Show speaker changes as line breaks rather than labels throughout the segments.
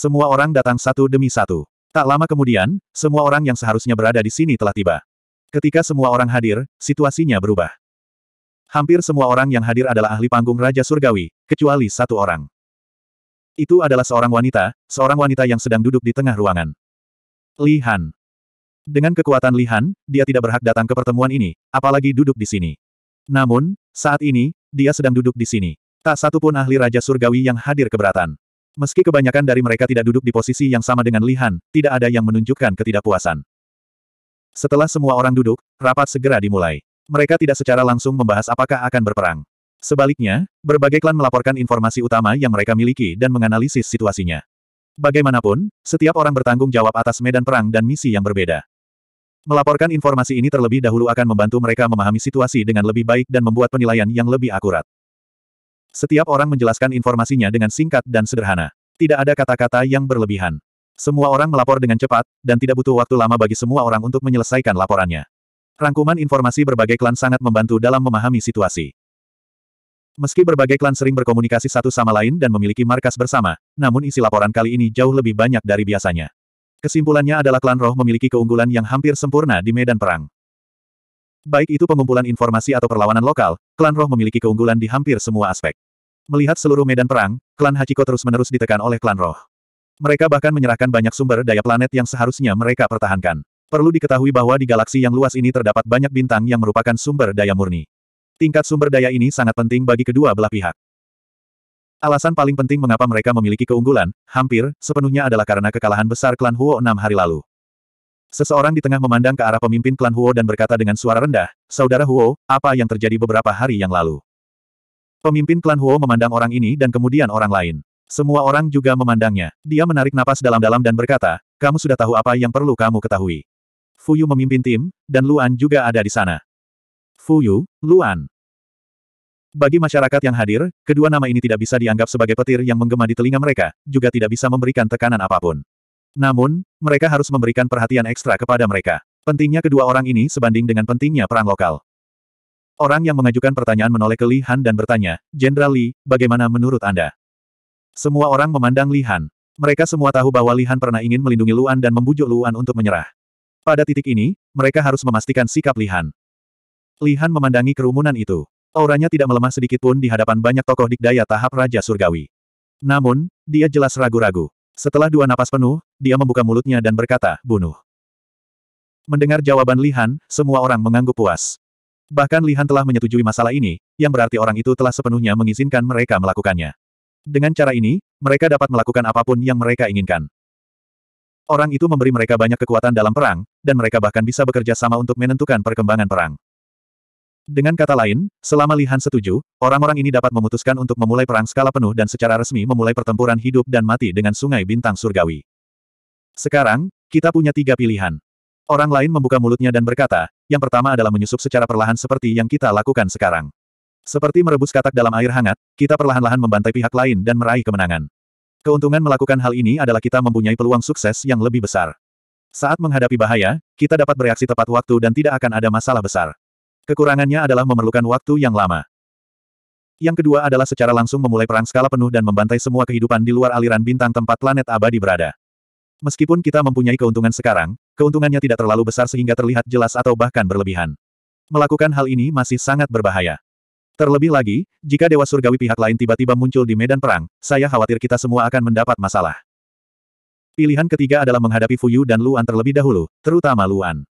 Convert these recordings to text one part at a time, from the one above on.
Semua orang datang satu demi satu. Tak lama kemudian, semua orang yang seharusnya berada di sini telah tiba. Ketika semua orang hadir, situasinya berubah. Hampir semua orang yang hadir adalah ahli panggung Raja Surgawi, kecuali satu orang. Itu adalah seorang wanita, seorang wanita yang sedang duduk di tengah ruangan. Li Han. Dengan kekuatan Lihan, dia tidak berhak datang ke pertemuan ini, apalagi duduk di sini. Namun, saat ini, dia sedang duduk di sini. Tak satu pun ahli Raja Surgawi yang hadir keberatan. Meski kebanyakan dari mereka tidak duduk di posisi yang sama dengan Lihan, tidak ada yang menunjukkan ketidakpuasan. Setelah semua orang duduk, rapat segera dimulai. Mereka tidak secara langsung membahas apakah akan berperang. Sebaliknya, berbagai klan melaporkan informasi utama yang mereka miliki dan menganalisis situasinya. Bagaimanapun, setiap orang bertanggung jawab atas medan perang dan misi yang berbeda. Melaporkan informasi ini terlebih dahulu akan membantu mereka memahami situasi dengan lebih baik dan membuat penilaian yang lebih akurat. Setiap orang menjelaskan informasinya dengan singkat dan sederhana. Tidak ada kata-kata yang berlebihan. Semua orang melapor dengan cepat, dan tidak butuh waktu lama bagi semua orang untuk menyelesaikan laporannya. Rangkuman informasi berbagai klan sangat membantu dalam memahami situasi. Meski berbagai klan sering berkomunikasi satu sama lain dan memiliki markas bersama, namun isi laporan kali ini jauh lebih banyak dari biasanya. Kesimpulannya adalah klan roh memiliki keunggulan yang hampir sempurna di medan perang. Baik itu pengumpulan informasi atau perlawanan lokal, klan roh memiliki keunggulan di hampir semua aspek. Melihat seluruh medan perang, klan Hachiko terus-menerus ditekan oleh klan roh. Mereka bahkan menyerahkan banyak sumber daya planet yang seharusnya mereka pertahankan. Perlu diketahui bahwa di galaksi yang luas ini terdapat banyak bintang yang merupakan sumber daya murni. Tingkat sumber daya ini sangat penting bagi kedua belah pihak. Alasan paling penting mengapa mereka memiliki keunggulan, hampir, sepenuhnya adalah karena kekalahan besar klan Huo enam hari lalu. Seseorang di tengah memandang ke arah pemimpin klan Huo dan berkata dengan suara rendah, Saudara Huo, apa yang terjadi beberapa hari yang lalu? Pemimpin klan Huo memandang orang ini dan kemudian orang lain. Semua orang juga memandangnya. Dia menarik napas dalam-dalam dan berkata, kamu sudah tahu apa yang perlu kamu ketahui. Fuyu memimpin tim, dan Luan juga ada di sana. Fuyu, Luan. Bagi masyarakat yang hadir, kedua nama ini tidak bisa dianggap sebagai petir yang menggema di telinga mereka, juga tidak bisa memberikan tekanan apapun. Namun, mereka harus memberikan perhatian ekstra kepada mereka. Pentingnya kedua orang ini sebanding dengan pentingnya perang lokal. Orang yang mengajukan pertanyaan menoleh ke Li Han dan bertanya, Jenderal Li, bagaimana menurut Anda? Semua orang memandang Li Han. Mereka semua tahu bahwa Li Han pernah ingin melindungi Luan dan membujuk Luan untuk menyerah. Pada titik ini, mereka harus memastikan sikap Li Han. Li Han memandangi kerumunan itu. Auranya tidak melemah sedikit pun di hadapan banyak tokoh dikdaya tahap Raja Surgawi. Namun, dia jelas ragu-ragu. Setelah dua napas penuh, dia membuka mulutnya dan berkata, bunuh. Mendengar jawaban Lihan, semua orang mengangguk puas. Bahkan Lihan telah menyetujui masalah ini, yang berarti orang itu telah sepenuhnya mengizinkan mereka melakukannya. Dengan cara ini, mereka dapat melakukan apapun yang mereka inginkan. Orang itu memberi mereka banyak kekuatan dalam perang, dan mereka bahkan bisa bekerja sama untuk menentukan perkembangan perang. Dengan kata lain, selama Lihan setuju, orang-orang ini dapat memutuskan untuk memulai perang skala penuh dan secara resmi memulai pertempuran hidup dan mati dengan sungai bintang surgawi. Sekarang, kita punya tiga pilihan. Orang lain membuka mulutnya dan berkata, yang pertama adalah menyusup secara perlahan seperti yang kita lakukan sekarang. Seperti merebus katak dalam air hangat, kita perlahan-lahan membantai pihak lain dan meraih kemenangan. Keuntungan melakukan hal ini adalah kita mempunyai peluang sukses yang lebih besar. Saat menghadapi bahaya, kita dapat bereaksi tepat waktu dan tidak akan ada masalah besar. Kekurangannya adalah memerlukan waktu yang lama. Yang kedua adalah secara langsung memulai perang skala penuh dan membantai semua kehidupan di luar aliran bintang tempat planet abadi berada. Meskipun kita mempunyai keuntungan sekarang, keuntungannya tidak terlalu besar sehingga terlihat jelas atau bahkan berlebihan. Melakukan hal ini masih sangat berbahaya. Terlebih lagi, jika Dewa Surgawi pihak lain tiba-tiba muncul di medan perang, saya khawatir kita semua akan mendapat masalah. Pilihan ketiga adalah menghadapi Fuyu dan Luan terlebih dahulu, terutama Luan.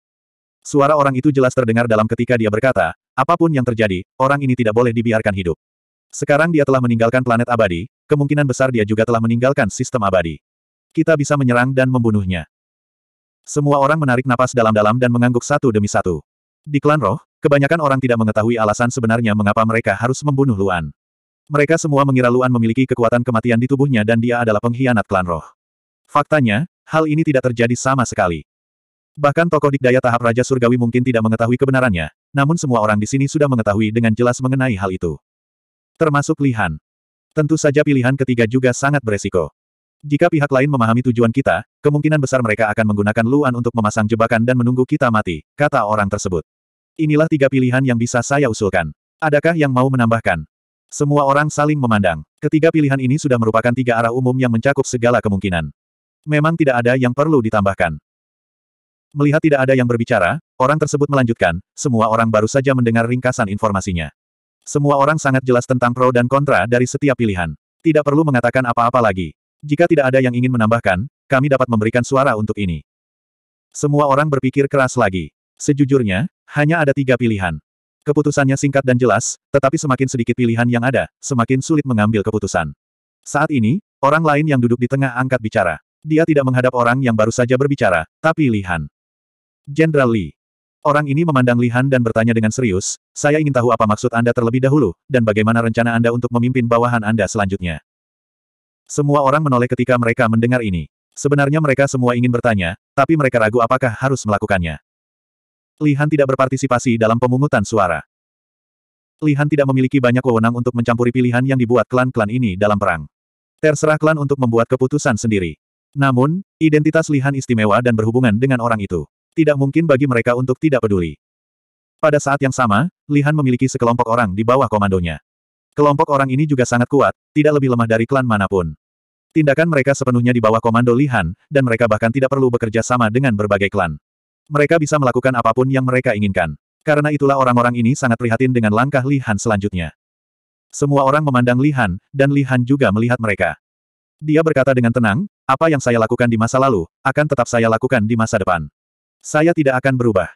Suara orang itu jelas terdengar dalam ketika dia berkata, apapun yang terjadi, orang ini tidak boleh dibiarkan hidup. Sekarang dia telah meninggalkan planet abadi, kemungkinan besar dia juga telah meninggalkan sistem abadi. Kita bisa menyerang dan membunuhnya. Semua orang menarik napas dalam-dalam dan mengangguk satu demi satu. Di klan roh, kebanyakan orang tidak mengetahui alasan sebenarnya mengapa mereka harus membunuh Luan. Mereka semua mengira Luan memiliki kekuatan kematian di tubuhnya dan dia adalah pengkhianat klan roh. Faktanya, hal ini tidak terjadi sama sekali. Bahkan tokoh dikdaya tahap Raja Surgawi mungkin tidak mengetahui kebenarannya, namun semua orang di sini sudah mengetahui dengan jelas mengenai hal itu. Termasuk Lihan. Tentu saja pilihan ketiga juga sangat beresiko. Jika pihak lain memahami tujuan kita, kemungkinan besar mereka akan menggunakan Luan untuk memasang jebakan dan menunggu kita mati, kata orang tersebut. Inilah tiga pilihan yang bisa saya usulkan. Adakah yang mau menambahkan? Semua orang saling memandang. Ketiga pilihan ini sudah merupakan tiga arah umum yang mencakup segala kemungkinan. Memang tidak ada yang perlu ditambahkan. Melihat tidak ada yang berbicara, orang tersebut melanjutkan, semua orang baru saja mendengar ringkasan informasinya. Semua orang sangat jelas tentang pro dan kontra dari setiap pilihan. Tidak perlu mengatakan apa-apa lagi. Jika tidak ada yang ingin menambahkan, kami dapat memberikan suara untuk ini. Semua orang berpikir keras lagi. Sejujurnya, hanya ada tiga pilihan. Keputusannya singkat dan jelas, tetapi semakin sedikit pilihan yang ada, semakin sulit mengambil keputusan. Saat ini, orang lain yang duduk di tengah angkat bicara. Dia tidak menghadap orang yang baru saja berbicara, tapi lihan. Jenderal Li. Orang ini memandang Lihan dan bertanya dengan serius, saya ingin tahu apa maksud Anda terlebih dahulu, dan bagaimana rencana Anda untuk memimpin bawahan Anda selanjutnya. Semua orang menoleh ketika mereka mendengar ini. Sebenarnya mereka semua ingin bertanya, tapi mereka ragu apakah harus melakukannya. Lihan tidak berpartisipasi dalam pemungutan suara. Lihan tidak memiliki banyak wewenang untuk mencampuri pilihan yang dibuat klan-klan ini dalam perang. Terserah klan untuk membuat keputusan sendiri. Namun, identitas Lihan istimewa dan berhubungan dengan orang itu tidak mungkin bagi mereka untuk tidak peduli. Pada saat yang sama, Lihan memiliki sekelompok orang di bawah komandonya. Kelompok orang ini juga sangat kuat, tidak lebih lemah dari klan manapun. Tindakan mereka sepenuhnya di bawah komando Lihan, dan mereka bahkan tidak perlu bekerja sama dengan berbagai klan. Mereka bisa melakukan apapun yang mereka inginkan. Karena itulah orang-orang ini sangat prihatin dengan langkah Lihan selanjutnya. Semua orang memandang Lihan, dan Lihan juga melihat mereka. Dia berkata dengan tenang, apa yang saya lakukan di masa lalu, akan tetap saya lakukan di masa depan. Saya tidak akan berubah.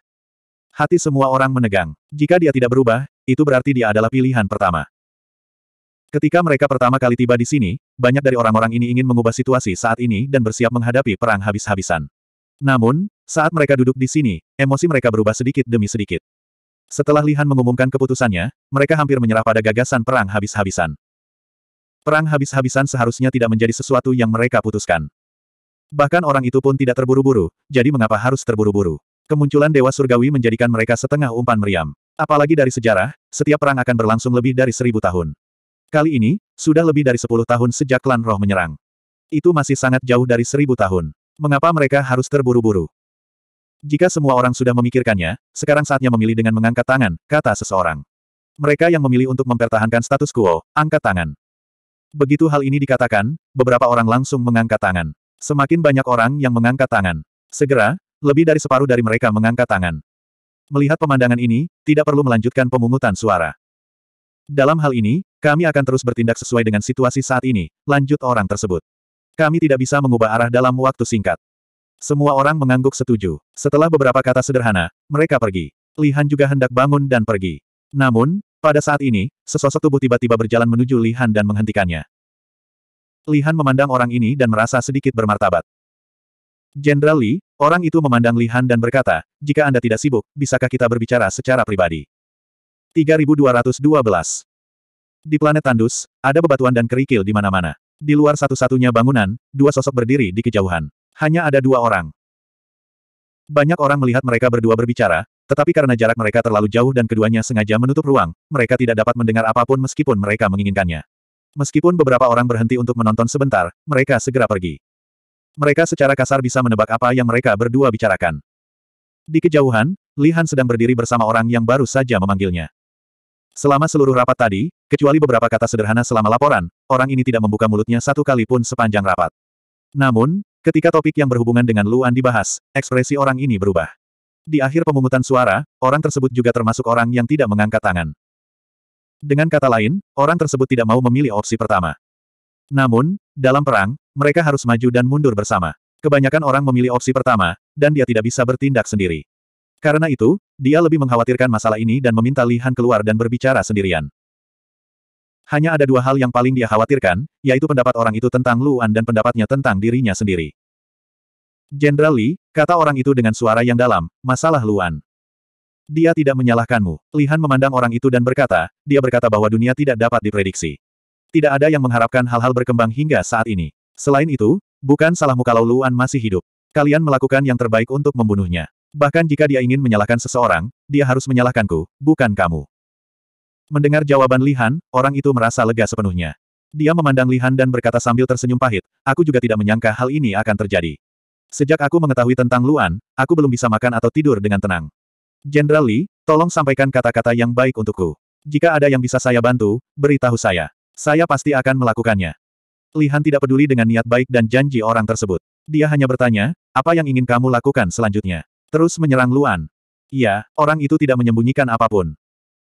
Hati semua orang menegang. Jika dia tidak berubah, itu berarti dia adalah pilihan pertama. Ketika mereka pertama kali tiba di sini, banyak dari orang-orang ini ingin mengubah situasi saat ini dan bersiap menghadapi perang habis-habisan. Namun, saat mereka duduk di sini, emosi mereka berubah sedikit demi sedikit. Setelah Lihan mengumumkan keputusannya, mereka hampir menyerah pada gagasan perang habis-habisan. Perang habis-habisan seharusnya tidak menjadi sesuatu yang mereka putuskan. Bahkan orang itu pun tidak terburu-buru, jadi mengapa harus terburu-buru? Kemunculan Dewa Surgawi menjadikan mereka setengah umpan meriam. Apalagi dari sejarah, setiap perang akan berlangsung lebih dari seribu tahun. Kali ini, sudah lebih dari sepuluh tahun sejak klan roh menyerang. Itu masih sangat jauh dari seribu tahun. Mengapa mereka harus terburu-buru? Jika semua orang sudah memikirkannya, sekarang saatnya memilih dengan mengangkat tangan, kata seseorang. Mereka yang memilih untuk mempertahankan status quo, angkat tangan. Begitu hal ini dikatakan, beberapa orang langsung mengangkat tangan. Semakin banyak orang yang mengangkat tangan. Segera, lebih dari separuh dari mereka mengangkat tangan. Melihat pemandangan ini, tidak perlu melanjutkan pemungutan suara. Dalam hal ini, kami akan terus bertindak sesuai dengan situasi saat ini, lanjut orang tersebut. Kami tidak bisa mengubah arah dalam waktu singkat. Semua orang mengangguk setuju. Setelah beberapa kata sederhana, mereka pergi. Lihan juga hendak bangun dan pergi. Namun, pada saat ini, sesosok tubuh tiba-tiba berjalan menuju Lihan dan menghentikannya. Lihan memandang orang ini dan merasa sedikit bermartabat. Jenderal Li, orang itu memandang Lihan dan berkata, jika Anda tidak sibuk, bisakah kita berbicara secara pribadi? 3212 Di planet Tandus, ada bebatuan dan kerikil di mana-mana. Di luar satu-satunya bangunan, dua sosok berdiri di kejauhan. Hanya ada dua orang. Banyak orang melihat mereka berdua berbicara, tetapi karena jarak mereka terlalu jauh dan keduanya sengaja menutup ruang, mereka tidak dapat mendengar apapun meskipun mereka menginginkannya. Meskipun beberapa orang berhenti untuk menonton sebentar, mereka segera pergi. Mereka secara kasar bisa menebak apa yang mereka berdua bicarakan. Di kejauhan, Li Han sedang berdiri bersama orang yang baru saja memanggilnya. Selama seluruh rapat tadi, kecuali beberapa kata sederhana selama laporan, orang ini tidak membuka mulutnya satu kali pun sepanjang rapat. Namun, ketika topik yang berhubungan dengan Luan dibahas, ekspresi orang ini berubah. Di akhir pemungutan suara, orang tersebut juga termasuk orang yang tidak mengangkat tangan. Dengan kata lain, orang tersebut tidak mau memilih opsi pertama. Namun, dalam perang, mereka harus maju dan mundur bersama. Kebanyakan orang memilih opsi pertama, dan dia tidak bisa bertindak sendiri. Karena itu, dia lebih mengkhawatirkan masalah ini dan meminta Lihan keluar dan berbicara sendirian. Hanya ada dua hal yang paling dia khawatirkan, yaitu pendapat orang itu tentang Luan dan pendapatnya tentang dirinya sendiri. Jenderal Li, kata orang itu dengan suara yang dalam, masalah Luan. Dia tidak menyalahkanmu. Lihan memandang orang itu dan berkata, dia berkata bahwa dunia tidak dapat diprediksi. Tidak ada yang mengharapkan hal-hal berkembang hingga saat ini. Selain itu, bukan salahmu kalau Luan masih hidup. Kalian melakukan yang terbaik untuk membunuhnya. Bahkan jika dia ingin menyalahkan seseorang, dia harus menyalahkanku, bukan kamu. Mendengar jawaban Lihan, orang itu merasa lega sepenuhnya. Dia memandang Lihan dan berkata sambil tersenyum pahit, aku juga tidak menyangka hal ini akan terjadi. Sejak aku mengetahui tentang Luan, aku belum bisa makan atau tidur dengan tenang. Jenderal Li, tolong sampaikan kata-kata yang baik untukku. Jika ada yang bisa saya bantu, beritahu saya. Saya pasti akan melakukannya. Li Han tidak peduli dengan niat baik dan janji orang tersebut. Dia hanya bertanya, apa yang ingin kamu lakukan selanjutnya? Terus menyerang Luan. Iya, orang itu tidak menyembunyikan apapun.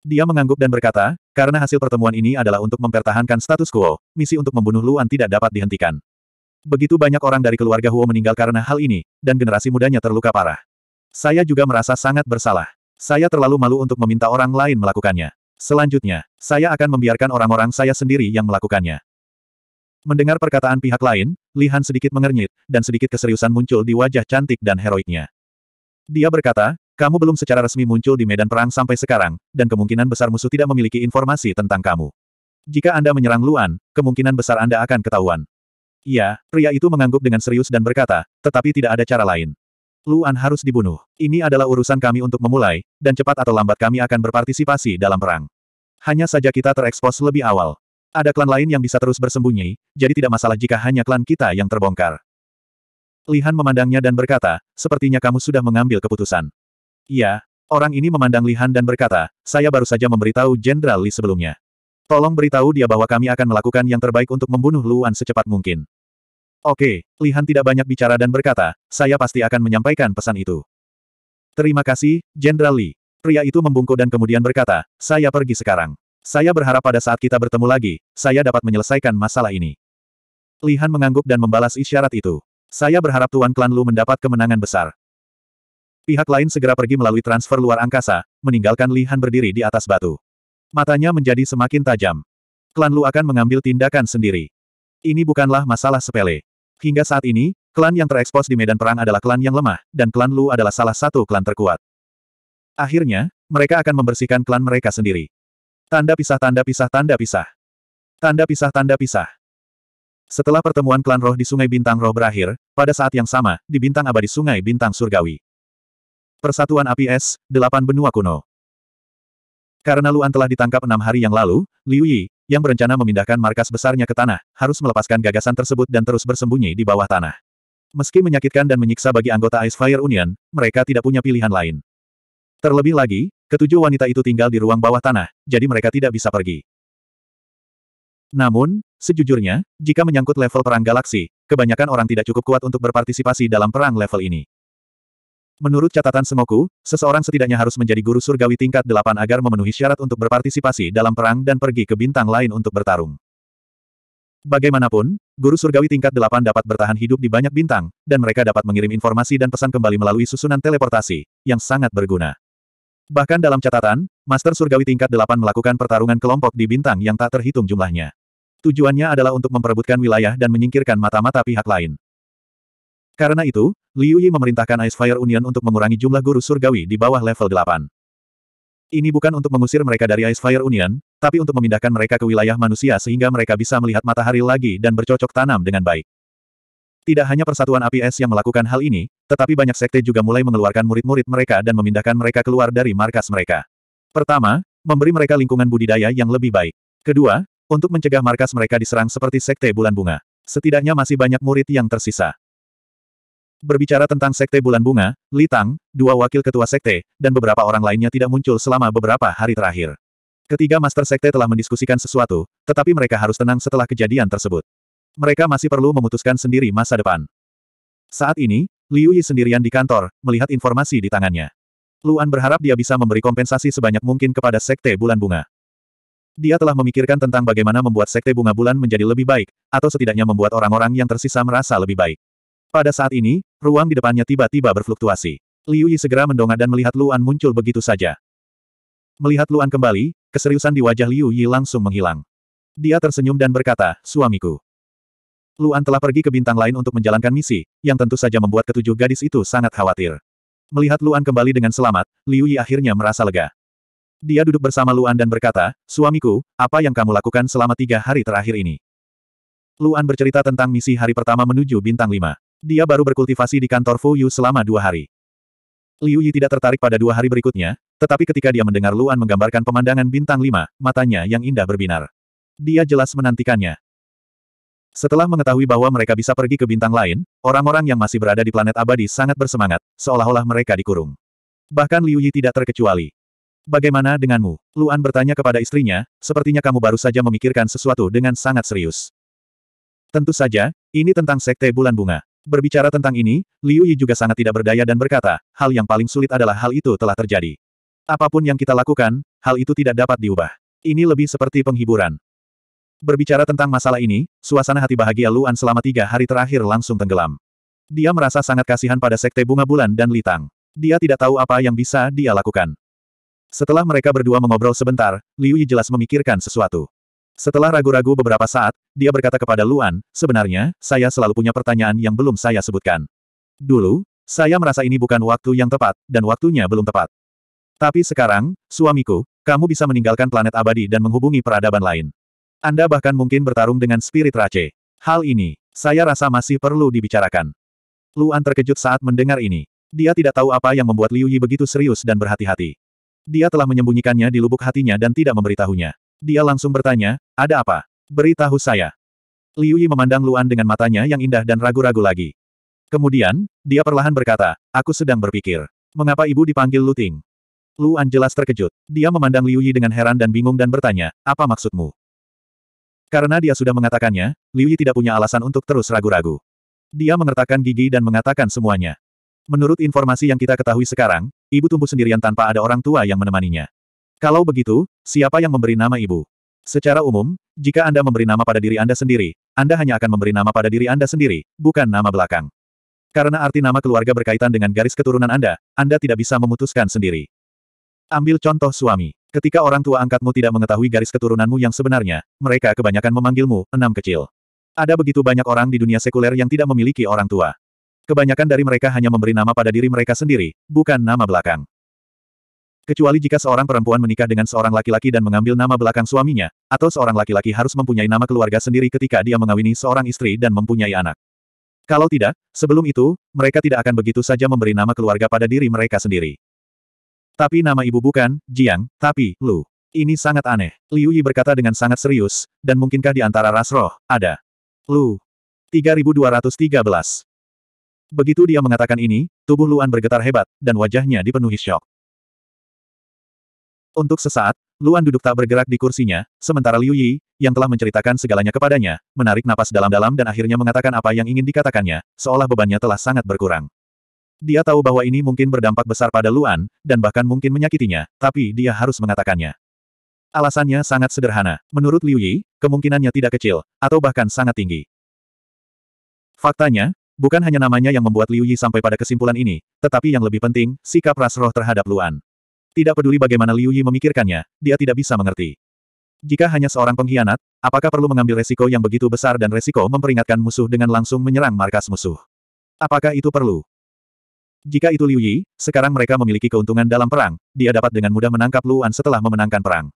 Dia mengangguk dan berkata, karena hasil pertemuan ini adalah untuk mempertahankan status quo, misi untuk membunuh Luan tidak dapat dihentikan. Begitu banyak orang dari keluarga Huo meninggal karena hal ini, dan generasi mudanya terluka parah. Saya juga merasa sangat bersalah. Saya terlalu malu untuk meminta orang lain melakukannya. Selanjutnya, saya akan membiarkan orang-orang saya sendiri yang melakukannya. Mendengar perkataan pihak lain, Lihan sedikit mengernyit, dan sedikit keseriusan muncul di wajah cantik dan heroiknya. Dia berkata, kamu belum secara resmi muncul di medan perang sampai sekarang, dan kemungkinan besar musuh tidak memiliki informasi tentang kamu. Jika Anda menyerang Luan, kemungkinan besar Anda akan ketahuan. Iya, pria itu mengangguk dengan serius dan berkata, tetapi tidak ada cara lain. Luan harus dibunuh. Ini adalah urusan kami untuk memulai, dan cepat atau lambat kami akan berpartisipasi dalam perang. Hanya saja kita terekspos lebih awal. Ada klan lain yang bisa terus bersembunyi, jadi tidak masalah jika hanya klan kita yang terbongkar. Lihan memandangnya dan berkata, sepertinya kamu sudah mengambil keputusan. Iya, orang ini memandang Lihan dan berkata, saya baru saja memberitahu Jenderal Li sebelumnya. Tolong beritahu dia bahwa kami akan melakukan yang terbaik untuk membunuh Luan secepat mungkin. Oke, Lihan tidak banyak bicara dan berkata, saya pasti akan menyampaikan pesan itu. Terima kasih, Jenderal Li. Pria itu membungkuk dan kemudian berkata, saya pergi sekarang. Saya berharap pada saat kita bertemu lagi, saya dapat menyelesaikan masalah ini. Lihan mengangguk dan membalas isyarat itu. Saya berharap Tuan Klan Lu mendapat kemenangan besar. Pihak lain segera pergi melalui transfer luar angkasa, meninggalkan Lihan berdiri di atas batu. Matanya menjadi semakin tajam. Klan Lu akan mengambil tindakan sendiri. Ini bukanlah masalah sepele. Hingga saat ini, klan yang terekspos di medan perang adalah klan yang lemah, dan klan Lu adalah salah satu klan terkuat. Akhirnya, mereka akan membersihkan klan mereka sendiri. Tanda pisah tanda pisah tanda pisah. Tanda pisah tanda pisah. Setelah pertemuan klan roh di Sungai Bintang Roh berakhir, pada saat yang sama, di bintang abadi Sungai Bintang Surgawi. Persatuan APS, Delapan Benua Kuno. Karena Luan telah ditangkap enam hari yang lalu, Liu Yi, yang berencana memindahkan markas besarnya ke tanah, harus melepaskan gagasan tersebut dan terus bersembunyi di bawah tanah. Meski menyakitkan dan menyiksa bagi anggota Ice Fire Union, mereka tidak punya pilihan lain. Terlebih lagi, ketujuh wanita itu tinggal di ruang bawah tanah, jadi mereka tidak bisa pergi. Namun, sejujurnya, jika menyangkut level perang galaksi, kebanyakan orang tidak cukup kuat untuk berpartisipasi dalam perang level ini. Menurut catatan semoku, seseorang setidaknya harus menjadi guru surgawi tingkat delapan agar memenuhi syarat untuk berpartisipasi dalam perang dan pergi ke bintang lain untuk bertarung. Bagaimanapun, guru surgawi tingkat delapan dapat bertahan hidup di banyak bintang, dan mereka dapat mengirim informasi dan pesan kembali melalui susunan teleportasi, yang sangat berguna. Bahkan dalam catatan, Master Surgawi tingkat delapan melakukan pertarungan kelompok di bintang yang tak terhitung jumlahnya. Tujuannya adalah untuk memperebutkan wilayah dan menyingkirkan mata-mata pihak lain. Karena itu, Liu Yi memerintahkan Ice Fire Union untuk mengurangi jumlah guru surgawi di bawah level 8. Ini bukan untuk mengusir mereka dari Ice Fire Union, tapi untuk memindahkan mereka ke wilayah manusia sehingga mereka bisa melihat matahari lagi dan bercocok tanam dengan baik. Tidak hanya persatuan api es yang melakukan hal ini, tetapi banyak sekte juga mulai mengeluarkan murid-murid mereka dan memindahkan mereka keluar dari markas mereka. Pertama, memberi mereka lingkungan budidaya yang lebih baik. Kedua, untuk mencegah markas mereka diserang seperti sekte bulan bunga. Setidaknya masih banyak murid yang tersisa. Berbicara tentang Sekte Bulan Bunga, Li Tang, dua wakil ketua Sekte, dan beberapa orang lainnya tidak muncul selama beberapa hari terakhir. Ketiga Master Sekte telah mendiskusikan sesuatu, tetapi mereka harus tenang setelah kejadian tersebut. Mereka masih perlu memutuskan sendiri masa depan. Saat ini, Liu Yi sendirian di kantor, melihat informasi di tangannya. Luan berharap dia bisa memberi kompensasi sebanyak mungkin kepada Sekte Bulan Bunga. Dia telah memikirkan tentang bagaimana membuat Sekte Bunga Bulan menjadi lebih baik, atau setidaknya membuat orang-orang yang tersisa merasa lebih baik. Pada saat ini, ruang di depannya tiba-tiba berfluktuasi. Liu Yi segera mendongak dan melihat Luan muncul begitu saja. Melihat Luan kembali, keseriusan di wajah Liu Yi langsung menghilang. Dia tersenyum dan berkata, suamiku. Luan telah pergi ke bintang lain untuk menjalankan misi, yang tentu saja membuat ketujuh gadis itu sangat khawatir. Melihat Luan kembali dengan selamat, Liu Yi akhirnya merasa lega. Dia duduk bersama Luan dan berkata, Suamiku, apa yang kamu lakukan selama tiga hari terakhir ini? Luan bercerita tentang misi hari pertama menuju bintang lima. Dia baru berkultivasi di kantor Fu Yu selama dua hari. Liu Yi tidak tertarik pada dua hari berikutnya, tetapi ketika dia mendengar Luan menggambarkan pemandangan bintang lima, matanya yang indah berbinar. Dia jelas menantikannya. Setelah mengetahui bahwa mereka bisa pergi ke bintang lain, orang-orang yang masih berada di planet abadi sangat bersemangat, seolah-olah mereka dikurung. Bahkan Liu Yi tidak terkecuali. Bagaimana denganmu? Luan bertanya kepada istrinya, sepertinya kamu baru saja memikirkan sesuatu dengan sangat serius. Tentu saja, ini tentang Sekte Bulan Bunga. Berbicara tentang ini, Liu Yi juga sangat tidak berdaya dan berkata, hal yang paling sulit adalah hal itu telah terjadi. Apapun yang kita lakukan, hal itu tidak dapat diubah. Ini lebih seperti penghiburan. Berbicara tentang masalah ini, suasana hati bahagia Luan selama tiga hari terakhir langsung tenggelam. Dia merasa sangat kasihan pada Sekte Bunga Bulan dan Litang. Dia tidak tahu apa yang bisa dia lakukan. Setelah mereka berdua mengobrol sebentar, Liu Yi jelas memikirkan sesuatu. Setelah ragu-ragu beberapa saat, dia berkata kepada Luan, sebenarnya, saya selalu punya pertanyaan yang belum saya sebutkan. Dulu, saya merasa ini bukan waktu yang tepat, dan waktunya belum tepat. Tapi sekarang, suamiku, kamu bisa meninggalkan planet abadi dan menghubungi peradaban lain. Anda bahkan mungkin bertarung dengan spirit race. Hal ini, saya rasa masih perlu dibicarakan. Luan terkejut saat mendengar ini. Dia tidak tahu apa yang membuat Liu Yi begitu serius dan berhati-hati. Dia telah menyembunyikannya di lubuk hatinya dan tidak memberitahunya. Dia langsung bertanya, ada apa? Beritahu saya. Liu Yi memandang Luan dengan matanya yang indah dan ragu-ragu lagi. Kemudian, dia perlahan berkata, aku sedang berpikir. Mengapa ibu dipanggil Luting? Luan jelas terkejut. Dia memandang Liu Yi dengan heran dan bingung dan bertanya, apa maksudmu? Karena dia sudah mengatakannya, Liu Yi tidak punya alasan untuk terus ragu-ragu. Dia mengertakkan gigi dan mengatakan semuanya. Menurut informasi yang kita ketahui sekarang, ibu tumbuh sendirian tanpa ada orang tua yang menemaninya. Kalau begitu, siapa yang memberi nama ibu? Secara umum, jika Anda memberi nama pada diri Anda sendiri, Anda hanya akan memberi nama pada diri Anda sendiri, bukan nama belakang. Karena arti nama keluarga berkaitan dengan garis keturunan Anda, Anda tidak bisa memutuskan sendiri. Ambil contoh suami. Ketika orang tua angkatmu tidak mengetahui garis keturunanmu yang sebenarnya, mereka kebanyakan memanggilmu, enam kecil. Ada begitu banyak orang di dunia sekuler yang tidak memiliki orang tua. Kebanyakan dari mereka hanya memberi nama pada diri mereka sendiri, bukan nama belakang. Kecuali jika seorang perempuan menikah dengan seorang laki-laki dan mengambil nama belakang suaminya, atau seorang laki-laki harus mempunyai nama keluarga sendiri ketika dia mengawini seorang istri dan mempunyai anak. Kalau tidak, sebelum itu, mereka tidak akan begitu saja memberi nama keluarga pada diri mereka sendiri. Tapi nama ibu bukan, Jiang, tapi, Lu. Ini sangat aneh. Liu Yi berkata dengan sangat serius, dan mungkinkah di antara ras roh, ada. Lu. 3213. Begitu dia mengatakan ini, tubuh Luan bergetar hebat, dan wajahnya dipenuhi syok. Untuk sesaat, Luan duduk tak bergerak di kursinya, sementara Liu Yi, yang telah menceritakan segalanya kepadanya, menarik napas dalam-dalam dan akhirnya mengatakan apa yang ingin dikatakannya, seolah bebannya telah sangat berkurang. Dia tahu bahwa ini mungkin berdampak besar pada Luan, dan bahkan mungkin menyakitinya, tapi dia harus mengatakannya. Alasannya sangat sederhana. Menurut Liu Yi, kemungkinannya tidak kecil, atau bahkan sangat tinggi. Faktanya, bukan hanya namanya yang membuat Liu Yi sampai pada kesimpulan ini, tetapi yang lebih penting, sikap ras roh terhadap Luan. Tidak peduli bagaimana Liu Yi memikirkannya, dia tidak bisa mengerti. Jika hanya seorang pengkhianat, apakah perlu mengambil resiko yang begitu besar dan resiko memperingatkan musuh dengan langsung menyerang markas musuh? Apakah itu perlu? Jika itu Liu Yi, sekarang mereka memiliki keuntungan dalam perang, dia dapat dengan mudah menangkap Luan setelah memenangkan perang.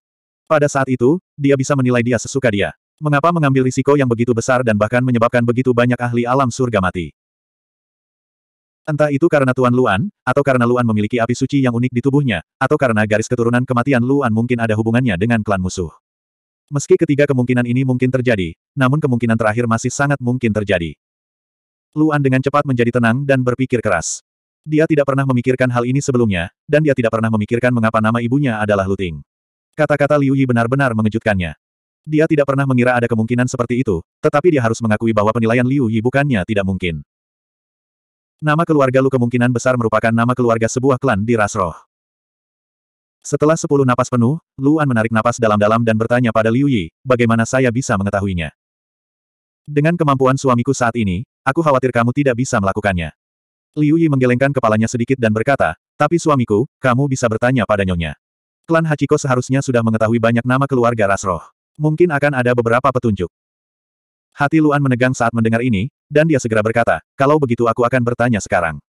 Pada saat itu, dia bisa menilai dia sesuka dia. Mengapa mengambil risiko yang begitu besar dan bahkan menyebabkan begitu banyak ahli alam surga mati? Entah itu karena Tuan Luan, atau karena Luan memiliki api suci yang unik di tubuhnya, atau karena garis keturunan kematian Luan mungkin ada hubungannya dengan klan musuh. Meski ketiga kemungkinan ini mungkin terjadi, namun kemungkinan terakhir masih sangat mungkin terjadi. Luan dengan cepat menjadi tenang dan berpikir keras. Dia tidak pernah memikirkan hal ini sebelumnya, dan dia tidak pernah memikirkan mengapa nama ibunya adalah Luting. Kata-kata Liu Yi benar-benar mengejutkannya. Dia tidak pernah mengira ada kemungkinan seperti itu, tetapi dia harus mengakui bahwa penilaian Liu Yi bukannya tidak mungkin. Nama keluarga Lu kemungkinan besar merupakan nama keluarga sebuah klan di Rasroh. Setelah sepuluh napas penuh, Luan menarik napas dalam-dalam dan bertanya pada Liu Yi, bagaimana saya bisa mengetahuinya? Dengan kemampuan suamiku saat ini, aku khawatir kamu tidak bisa melakukannya. Liu Yi menggelengkan kepalanya sedikit dan berkata, tapi suamiku, kamu bisa bertanya pada nyonya. Klan Hachiko seharusnya sudah mengetahui banyak nama keluarga Rasroh. Mungkin akan ada beberapa petunjuk. Hati Luan menegang saat mendengar ini, dan dia segera berkata, kalau begitu aku akan bertanya sekarang.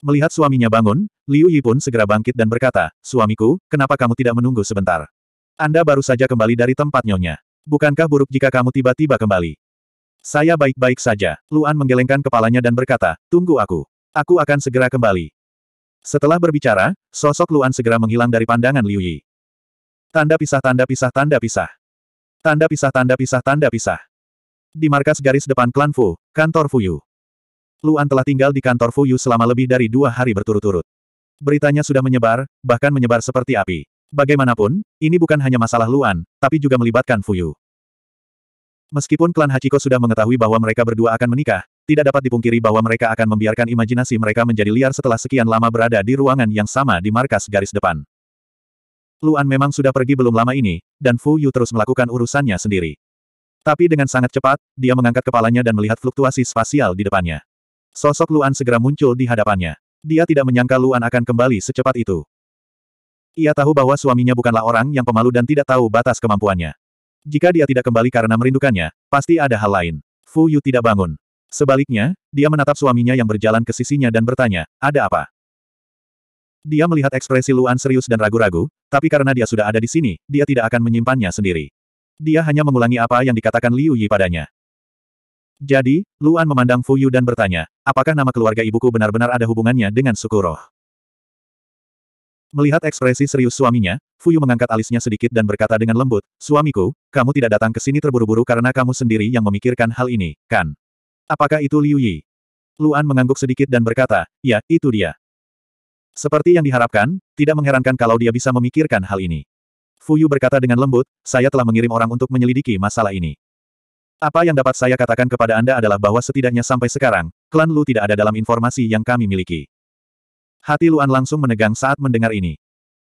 Melihat suaminya bangun, Liu Yi pun segera bangkit dan berkata, suamiku, kenapa kamu tidak menunggu sebentar? Anda baru saja kembali dari tempat nyonya. Bukankah buruk jika kamu tiba-tiba kembali? Saya baik-baik saja. Luan menggelengkan kepalanya dan berkata, tunggu aku. Aku akan segera kembali. Setelah berbicara, sosok Luan segera menghilang dari pandangan Liu Yi. Tanda pisah tanda pisah tanda pisah. Tanda pisah tanda pisah tanda pisah. Di markas garis depan klan Fu, kantor Fuyu. Luan telah tinggal di kantor Fuyu selama lebih dari dua hari berturut-turut. Beritanya sudah menyebar, bahkan menyebar seperti api. Bagaimanapun, ini bukan hanya masalah Luan, tapi juga melibatkan Fuyu. Meskipun klan Hachiko sudah mengetahui bahwa mereka berdua akan menikah, tidak dapat dipungkiri bahwa mereka akan membiarkan imajinasi mereka menjadi liar setelah sekian lama berada di ruangan yang sama di markas garis depan. Luan memang sudah pergi belum lama ini, dan Fu Yu terus melakukan urusannya sendiri. Tapi dengan sangat cepat, dia mengangkat kepalanya dan melihat fluktuasi spasial di depannya. Sosok Luan segera muncul di hadapannya. Dia tidak menyangka Luan akan kembali secepat itu. Ia tahu bahwa suaminya bukanlah orang yang pemalu dan tidak tahu batas kemampuannya. Jika dia tidak kembali karena merindukannya, pasti ada hal lain. Fu Yu tidak bangun. Sebaliknya, dia menatap suaminya yang berjalan ke sisinya dan bertanya, ada apa? Dia melihat ekspresi Luan serius dan ragu-ragu, tapi karena dia sudah ada di sini, dia tidak akan menyimpannya sendiri dia hanya mengulangi apa yang dikatakan Liu Yi padanya. Jadi, Luan memandang Fu Yu dan bertanya, apakah nama keluarga ibuku benar-benar ada hubungannya dengan suku roh? Melihat ekspresi serius suaminya, Fu Yu mengangkat alisnya sedikit dan berkata dengan lembut, Suamiku, kamu tidak datang ke sini terburu-buru karena kamu sendiri yang memikirkan hal ini, kan? Apakah itu Liu Yi? Luan mengangguk sedikit dan berkata, ya, itu dia. Seperti yang diharapkan, tidak mengherankan kalau dia bisa memikirkan hal ini. Fuyu berkata dengan lembut, saya telah mengirim orang untuk menyelidiki masalah ini. Apa yang dapat saya katakan kepada Anda adalah bahwa setidaknya sampai sekarang, klan Lu tidak ada dalam informasi yang kami miliki. Hati Luan langsung menegang saat mendengar ini.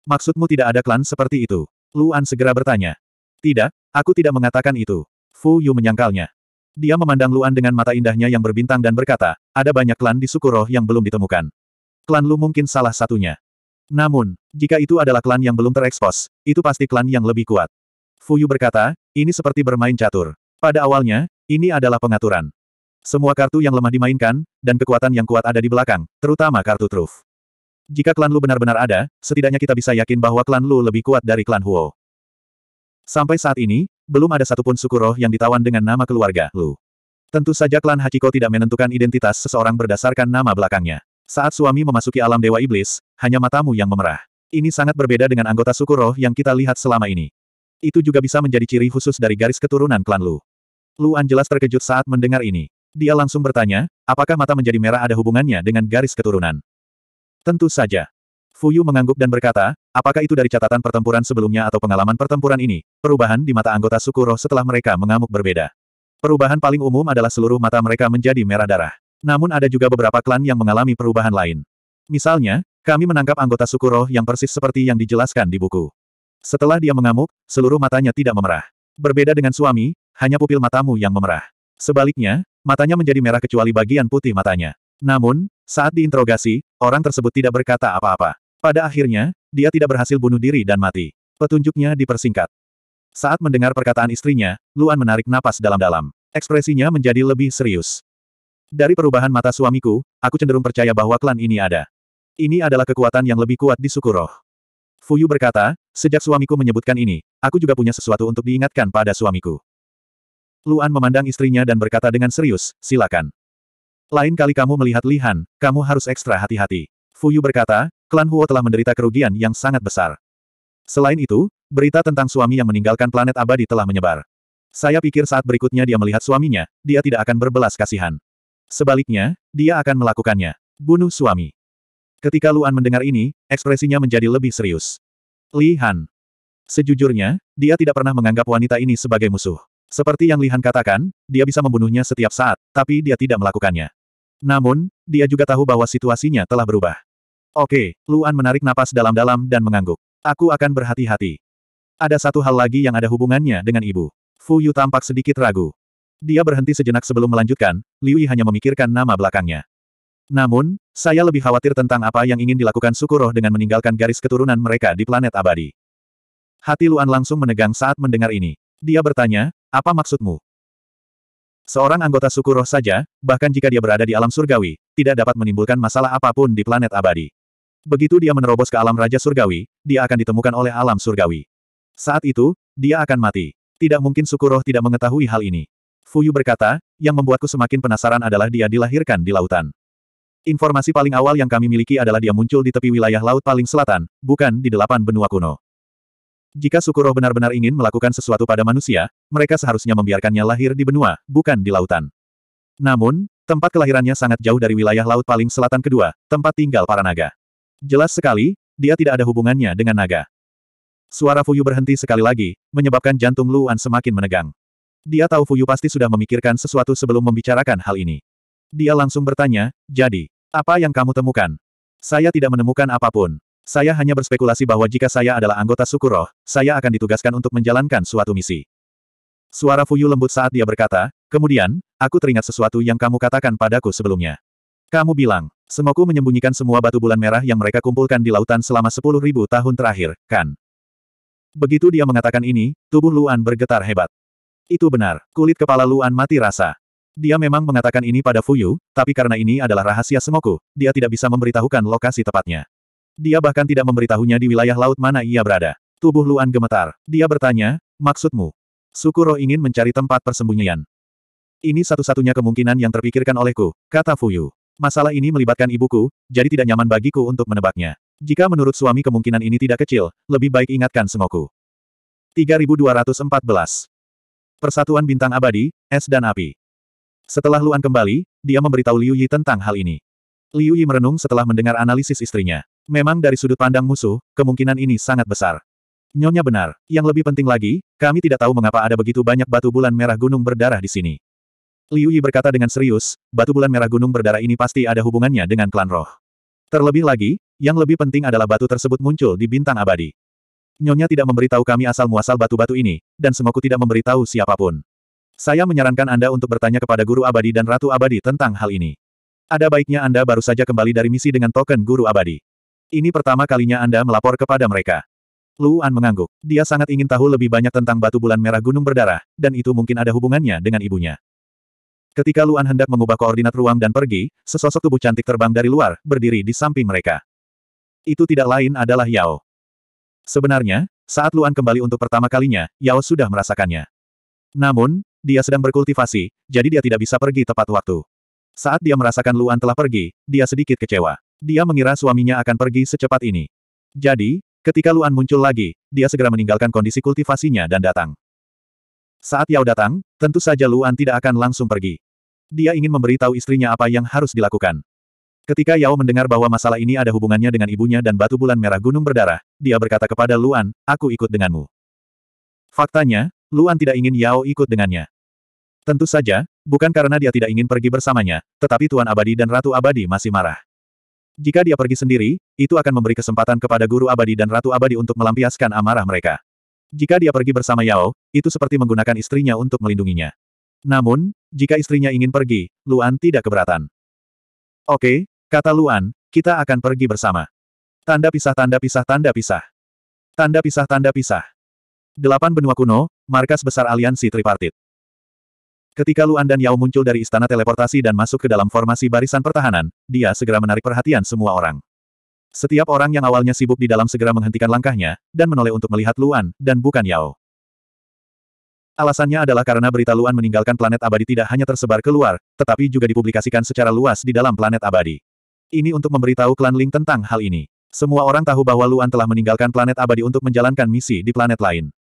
Maksudmu tidak ada klan seperti itu? Luan segera bertanya. Tidak, aku tidak mengatakan itu. Fu Yu menyangkalnya. Dia memandang Luan dengan mata indahnya yang berbintang dan berkata, ada banyak klan di Sukuroh yang belum ditemukan. Klan Lu mungkin salah satunya. Namun, jika itu adalah klan yang belum terekspos, itu pasti klan yang lebih kuat. Fuyu berkata, ini seperti bermain catur. Pada awalnya, ini adalah pengaturan. Semua kartu yang lemah dimainkan, dan kekuatan yang kuat ada di belakang, terutama kartu truf. Jika klan Lu benar-benar ada, setidaknya kita bisa yakin bahwa klan Lu lebih kuat dari klan Huo. Sampai saat ini, belum ada satupun suku roh yang ditawan dengan nama keluarga Lu. Tentu saja klan Hachiko tidak menentukan identitas seseorang berdasarkan nama belakangnya. Saat suami memasuki alam Dewa Iblis, hanya matamu yang memerah. Ini sangat berbeda dengan anggota suku roh yang kita lihat selama ini. Itu juga bisa menjadi ciri khusus dari garis keturunan klan Lu. Lu jelas terkejut saat mendengar ini. Dia langsung bertanya, apakah mata menjadi merah ada hubungannya dengan garis keturunan? Tentu saja. Fuyu mengangguk dan berkata, apakah itu dari catatan pertempuran sebelumnya atau pengalaman pertempuran ini? Perubahan di mata anggota suku roh setelah mereka mengamuk berbeda. Perubahan paling umum adalah seluruh mata mereka menjadi merah darah. Namun ada juga beberapa klan yang mengalami perubahan lain. Misalnya, kami menangkap anggota suku roh yang persis seperti yang dijelaskan di buku. Setelah dia mengamuk, seluruh matanya tidak memerah. Berbeda dengan suami, hanya pupil matamu yang memerah. Sebaliknya, matanya menjadi merah kecuali bagian putih matanya. Namun, saat diinterogasi, orang tersebut tidak berkata apa-apa. Pada akhirnya, dia tidak berhasil bunuh diri dan mati. Petunjuknya dipersingkat. Saat mendengar perkataan istrinya, Luan menarik napas dalam-dalam. Ekspresinya menjadi lebih serius. Dari perubahan mata suamiku, aku cenderung percaya bahwa klan ini ada. Ini adalah kekuatan yang lebih kuat di suku roh. Fuyu berkata, sejak suamiku menyebutkan ini, aku juga punya sesuatu untuk diingatkan pada suamiku. Luan memandang istrinya dan berkata dengan serius, silakan. Lain kali kamu melihat Lihan, kamu harus ekstra hati-hati. Fuyu berkata, klan Huo telah menderita kerugian yang sangat besar. Selain itu, berita tentang suami yang meninggalkan planet abadi telah menyebar. Saya pikir saat berikutnya dia melihat suaminya, dia tidak akan berbelas kasihan. Sebaliknya, dia akan melakukannya. Bunuh suami. Ketika Luan mendengar ini, ekspresinya menjadi lebih serius. Li Han. Sejujurnya, dia tidak pernah menganggap wanita ini sebagai musuh. Seperti yang Li Han katakan, dia bisa membunuhnya setiap saat, tapi dia tidak melakukannya. Namun, dia juga tahu bahwa situasinya telah berubah. Oke, Luan menarik napas dalam-dalam dan mengangguk. Aku akan berhati-hati. Ada satu hal lagi yang ada hubungannya dengan ibu. Fu Yu tampak sedikit ragu. Dia berhenti sejenak sebelum melanjutkan, Liu Yi hanya memikirkan nama belakangnya. Namun, saya lebih khawatir tentang apa yang ingin dilakukan Sukuroh dengan meninggalkan garis keturunan mereka di planet abadi. Hati Luan langsung menegang saat mendengar ini. Dia bertanya, apa maksudmu? Seorang anggota Sukuroh saja, bahkan jika dia berada di alam surgawi, tidak dapat menimbulkan masalah apapun di planet abadi. Begitu dia menerobos ke alam Raja Surgawi, dia akan ditemukan oleh alam surgawi. Saat itu, dia akan mati. Tidak mungkin Sukuroh tidak mengetahui hal ini. Fuyu berkata, yang membuatku semakin penasaran adalah dia dilahirkan di lautan. Informasi paling awal yang kami miliki adalah dia muncul di tepi wilayah laut paling selatan, bukan di delapan benua kuno. Jika suku benar-benar ingin melakukan sesuatu pada manusia, mereka seharusnya membiarkannya lahir di benua, bukan di lautan. Namun, tempat kelahirannya sangat jauh dari wilayah laut paling selatan kedua, tempat tinggal para naga. Jelas sekali, dia tidak ada hubungannya dengan naga. Suara Fuyu berhenti sekali lagi, menyebabkan jantung Luan semakin menegang. Dia tahu Fuyu pasti sudah memikirkan sesuatu sebelum membicarakan hal ini. Dia langsung bertanya, jadi, apa yang kamu temukan? Saya tidak menemukan apapun. Saya hanya berspekulasi bahwa jika saya adalah anggota suku roh, saya akan ditugaskan untuk menjalankan suatu misi. Suara Fuyu lembut saat dia berkata, kemudian, aku teringat sesuatu yang kamu katakan padaku sebelumnya. Kamu bilang, Semoku menyembunyikan semua batu bulan merah yang mereka kumpulkan di lautan selama sepuluh ribu tahun terakhir, kan? Begitu dia mengatakan ini, tubuh Luan bergetar hebat. Itu benar, kulit kepala Luan mati rasa. Dia memang mengatakan ini pada Fuyu, tapi karena ini adalah rahasia Semoku, dia tidak bisa memberitahukan lokasi tepatnya. Dia bahkan tidak memberitahunya di wilayah laut mana ia berada. Tubuh Luan gemetar. Dia bertanya, maksudmu? Sukuro ingin mencari tempat persembunyian. Ini satu-satunya kemungkinan yang terpikirkan olehku, kata Fuyu. Masalah ini melibatkan ibuku, jadi tidak nyaman bagiku untuk menebaknya. Jika menurut suami kemungkinan ini tidak kecil, lebih baik ingatkan semoku. 3214 Persatuan Bintang Abadi, Es dan Api. Setelah Luan kembali, dia memberitahu Liu Yi tentang hal ini. Liu Yi merenung setelah mendengar analisis istrinya. Memang dari sudut pandang musuh, kemungkinan ini sangat besar. Nyonya benar. Yang lebih penting lagi, kami tidak tahu mengapa ada begitu banyak batu bulan merah gunung berdarah di sini. Liu Yi berkata dengan serius, batu bulan merah gunung berdarah ini pasti ada hubungannya dengan klan roh. Terlebih lagi, yang lebih penting adalah batu tersebut muncul di bintang abadi. Nyonya tidak memberitahu kami asal-muasal batu-batu ini, dan Semoku tidak memberitahu siapapun. Saya menyarankan Anda untuk bertanya kepada Guru Abadi dan Ratu Abadi tentang hal ini. Ada baiknya Anda baru saja kembali dari misi dengan token Guru Abadi. Ini pertama kalinya Anda melapor kepada mereka. Luan mengangguk. Dia sangat ingin tahu lebih banyak tentang batu bulan merah gunung berdarah, dan itu mungkin ada hubungannya dengan ibunya. Ketika Luan hendak mengubah koordinat ruang dan pergi, sesosok tubuh cantik terbang dari luar, berdiri di samping mereka. Itu tidak lain adalah Yao. Sebenarnya, saat Luan kembali untuk pertama kalinya, Yao sudah merasakannya. Namun, dia sedang berkultivasi, jadi dia tidak bisa pergi tepat waktu. Saat dia merasakan Luan telah pergi, dia sedikit kecewa. Dia mengira suaminya akan pergi secepat ini. Jadi, ketika Luan muncul lagi, dia segera meninggalkan kondisi kultivasinya dan datang. Saat Yao datang, tentu saja Luan tidak akan langsung pergi. Dia ingin memberitahu istrinya apa yang harus dilakukan. Ketika Yao mendengar bahwa masalah ini ada hubungannya dengan ibunya dan batu bulan merah gunung berdarah, dia berkata kepada Luan, aku ikut denganmu. Faktanya, Luan tidak ingin Yao ikut dengannya. Tentu saja, bukan karena dia tidak ingin pergi bersamanya, tetapi Tuan Abadi dan Ratu Abadi masih marah. Jika dia pergi sendiri, itu akan memberi kesempatan kepada Guru Abadi dan Ratu Abadi untuk melampiaskan amarah mereka. Jika dia pergi bersama Yao, itu seperti menggunakan istrinya untuk melindunginya. Namun, jika istrinya ingin pergi, Luan tidak keberatan. Oke, Kata Luan, kita akan pergi bersama. Tanda pisah tanda pisah tanda pisah. Tanda pisah tanda pisah. Delapan benua kuno, markas besar aliansi tripartit. Ketika Luan dan Yao muncul dari istana teleportasi dan masuk ke dalam formasi barisan pertahanan, dia segera menarik perhatian semua orang. Setiap orang yang awalnya sibuk di dalam segera menghentikan langkahnya, dan menoleh untuk melihat Luan, dan bukan Yao. Alasannya adalah karena berita Luan meninggalkan planet abadi tidak hanya tersebar keluar, tetapi juga dipublikasikan secara luas di dalam planet abadi. Ini untuk memberitahu klan Ling tentang hal ini. Semua orang tahu bahwa Luan telah meninggalkan planet abadi untuk menjalankan misi di planet lain.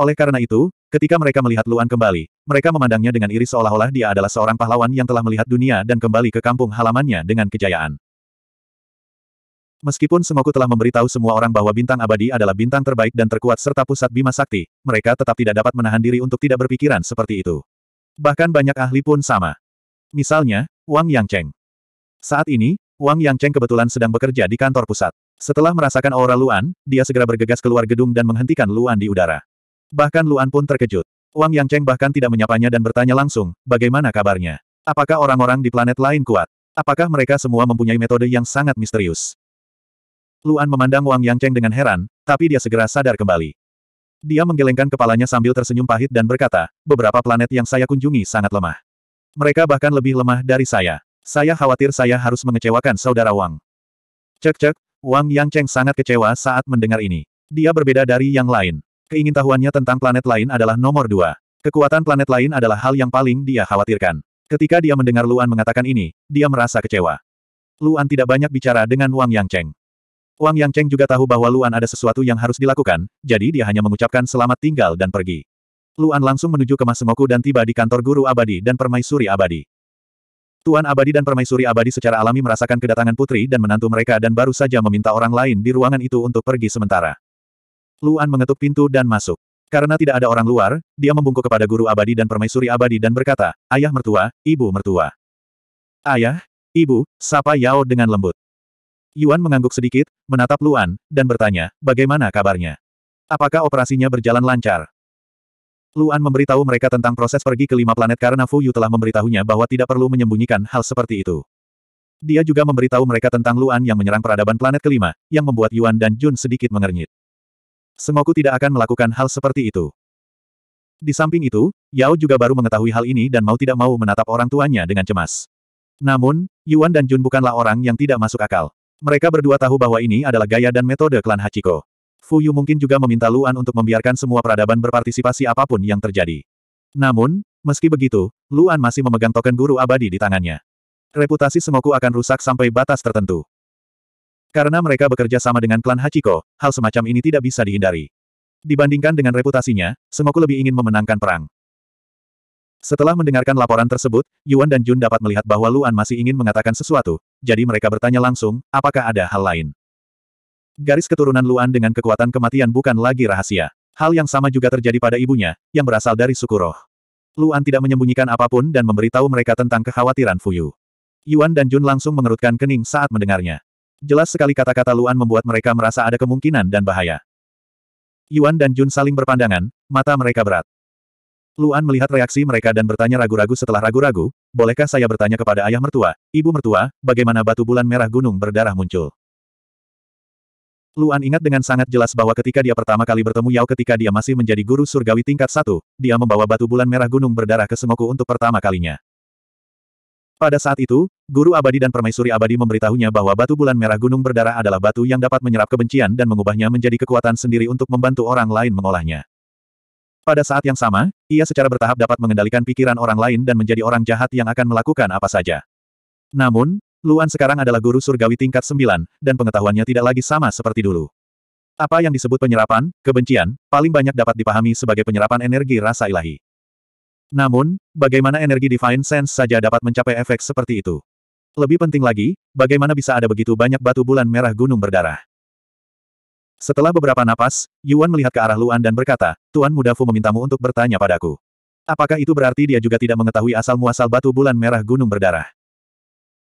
Oleh karena itu, ketika mereka melihat Luan kembali, mereka memandangnya dengan iri seolah-olah dia adalah seorang pahlawan yang telah melihat dunia dan kembali ke kampung halamannya dengan kejayaan. Meskipun Sengoku telah memberitahu semua orang bahwa bintang abadi adalah bintang terbaik dan terkuat serta pusat bima sakti, mereka tetap tidak dapat menahan diri untuk tidak berpikiran seperti itu. Bahkan banyak ahli pun sama. Misalnya, Wang Yangcheng. Saat ini, Wang Yangcheng kebetulan sedang bekerja di kantor pusat. Setelah merasakan aura Luan, dia segera bergegas keluar gedung dan menghentikan Luan di udara. Bahkan Luan pun terkejut. Wang Yangcheng bahkan tidak menyapanya dan bertanya langsung, bagaimana kabarnya? Apakah orang-orang di planet lain kuat? Apakah mereka semua mempunyai metode yang sangat misterius? Luan memandang Wang Yangcheng dengan heran, tapi dia segera sadar kembali. Dia menggelengkan kepalanya sambil tersenyum pahit dan berkata, beberapa planet yang saya kunjungi sangat lemah. Mereka bahkan lebih lemah dari saya. Saya khawatir saya harus mengecewakan saudara Wang. Cek-cek, Wang Yang Cheng sangat kecewa saat mendengar ini. Dia berbeda dari yang lain. Keingintahuannya tentang planet lain adalah nomor dua. Kekuatan planet lain adalah hal yang paling dia khawatirkan. Ketika dia mendengar Luan mengatakan ini, dia merasa kecewa. Luan tidak banyak bicara dengan Wang Yang Cheng. Wang Yang Cheng juga tahu bahwa Luan ada sesuatu yang harus dilakukan, jadi dia hanya mengucapkan selamat tinggal dan pergi. Luan langsung menuju ke masemoku dan tiba di kantor guru abadi dan permaisuri abadi. Tuan Abadi dan Permaisuri Abadi secara alami merasakan kedatangan putri dan menantu mereka dan baru saja meminta orang lain di ruangan itu untuk pergi sementara. Luan mengetuk pintu dan masuk. Karena tidak ada orang luar, dia membungkuk kepada guru abadi dan permaisuri abadi dan berkata, Ayah mertua, ibu mertua. Ayah, ibu, sapa Yao dengan lembut. Yuan mengangguk sedikit, menatap Luan, dan bertanya, bagaimana kabarnya? Apakah operasinya berjalan lancar? Luan memberitahu mereka tentang proses pergi ke lima planet karena Fu Yu telah memberitahunya bahwa tidak perlu menyembunyikan hal seperti itu. Dia juga memberitahu mereka tentang Luan yang menyerang peradaban planet kelima, yang membuat Yuan dan Jun sedikit mengernyit. Sengoku tidak akan melakukan hal seperti itu. Di samping itu, Yao juga baru mengetahui hal ini dan mau tidak mau menatap orang tuanya dengan cemas. Namun, Yuan dan Jun bukanlah orang yang tidak masuk akal. Mereka berdua tahu bahwa ini adalah gaya dan metode klan Hachiko. Fuyu mungkin juga meminta Luan untuk membiarkan semua peradaban berpartisipasi apapun yang terjadi. Namun, meski begitu, Luan masih memegang token guru abadi di tangannya. Reputasi Semoku akan rusak sampai batas tertentu. Karena mereka bekerja sama dengan klan Hachiko, hal semacam ini tidak bisa dihindari. Dibandingkan dengan reputasinya, Semoku lebih ingin memenangkan perang. Setelah mendengarkan laporan tersebut, Yuan dan Jun dapat melihat bahwa Luan masih ingin mengatakan sesuatu, jadi mereka bertanya langsung, apakah ada hal lain. Garis keturunan Luan dengan kekuatan kematian bukan lagi rahasia. Hal yang sama juga terjadi pada ibunya, yang berasal dari suku roh. Luan tidak menyembunyikan apapun dan memberitahu mereka tentang kekhawatiran Fuyu. Yuan dan Jun langsung mengerutkan kening saat mendengarnya. Jelas sekali kata-kata Luan membuat mereka merasa ada kemungkinan dan bahaya. Yuan dan Jun saling berpandangan, mata mereka berat. Luan melihat reaksi mereka dan bertanya ragu-ragu setelah ragu-ragu, bolehkah saya bertanya kepada ayah mertua, ibu mertua, bagaimana batu bulan merah gunung berdarah muncul? Luan ingat dengan sangat jelas bahwa ketika dia pertama kali bertemu Yao ketika dia masih menjadi guru surgawi tingkat satu, dia membawa batu bulan merah gunung berdarah ke Sengoku untuk pertama kalinya. Pada saat itu, Guru Abadi dan Permaisuri Abadi memberitahunya bahwa batu bulan merah gunung berdarah adalah batu yang dapat menyerap kebencian dan mengubahnya menjadi kekuatan sendiri untuk membantu orang lain mengolahnya. Pada saat yang sama, ia secara bertahap dapat mengendalikan pikiran orang lain dan menjadi orang jahat yang akan melakukan apa saja. Namun, Luan sekarang adalah guru surgawi tingkat sembilan, dan pengetahuannya tidak lagi sama seperti dulu. Apa yang disebut penyerapan, kebencian, paling banyak dapat dipahami sebagai penyerapan energi rasa ilahi. Namun, bagaimana energi Divine Sense saja dapat mencapai efek seperti itu? Lebih penting lagi, bagaimana bisa ada begitu banyak batu bulan merah gunung berdarah? Setelah beberapa napas, Yuan melihat ke arah Luan dan berkata, Tuan Muda Fu memintamu untuk bertanya padaku. Apakah itu berarti dia juga tidak mengetahui asal-muasal batu bulan merah gunung berdarah?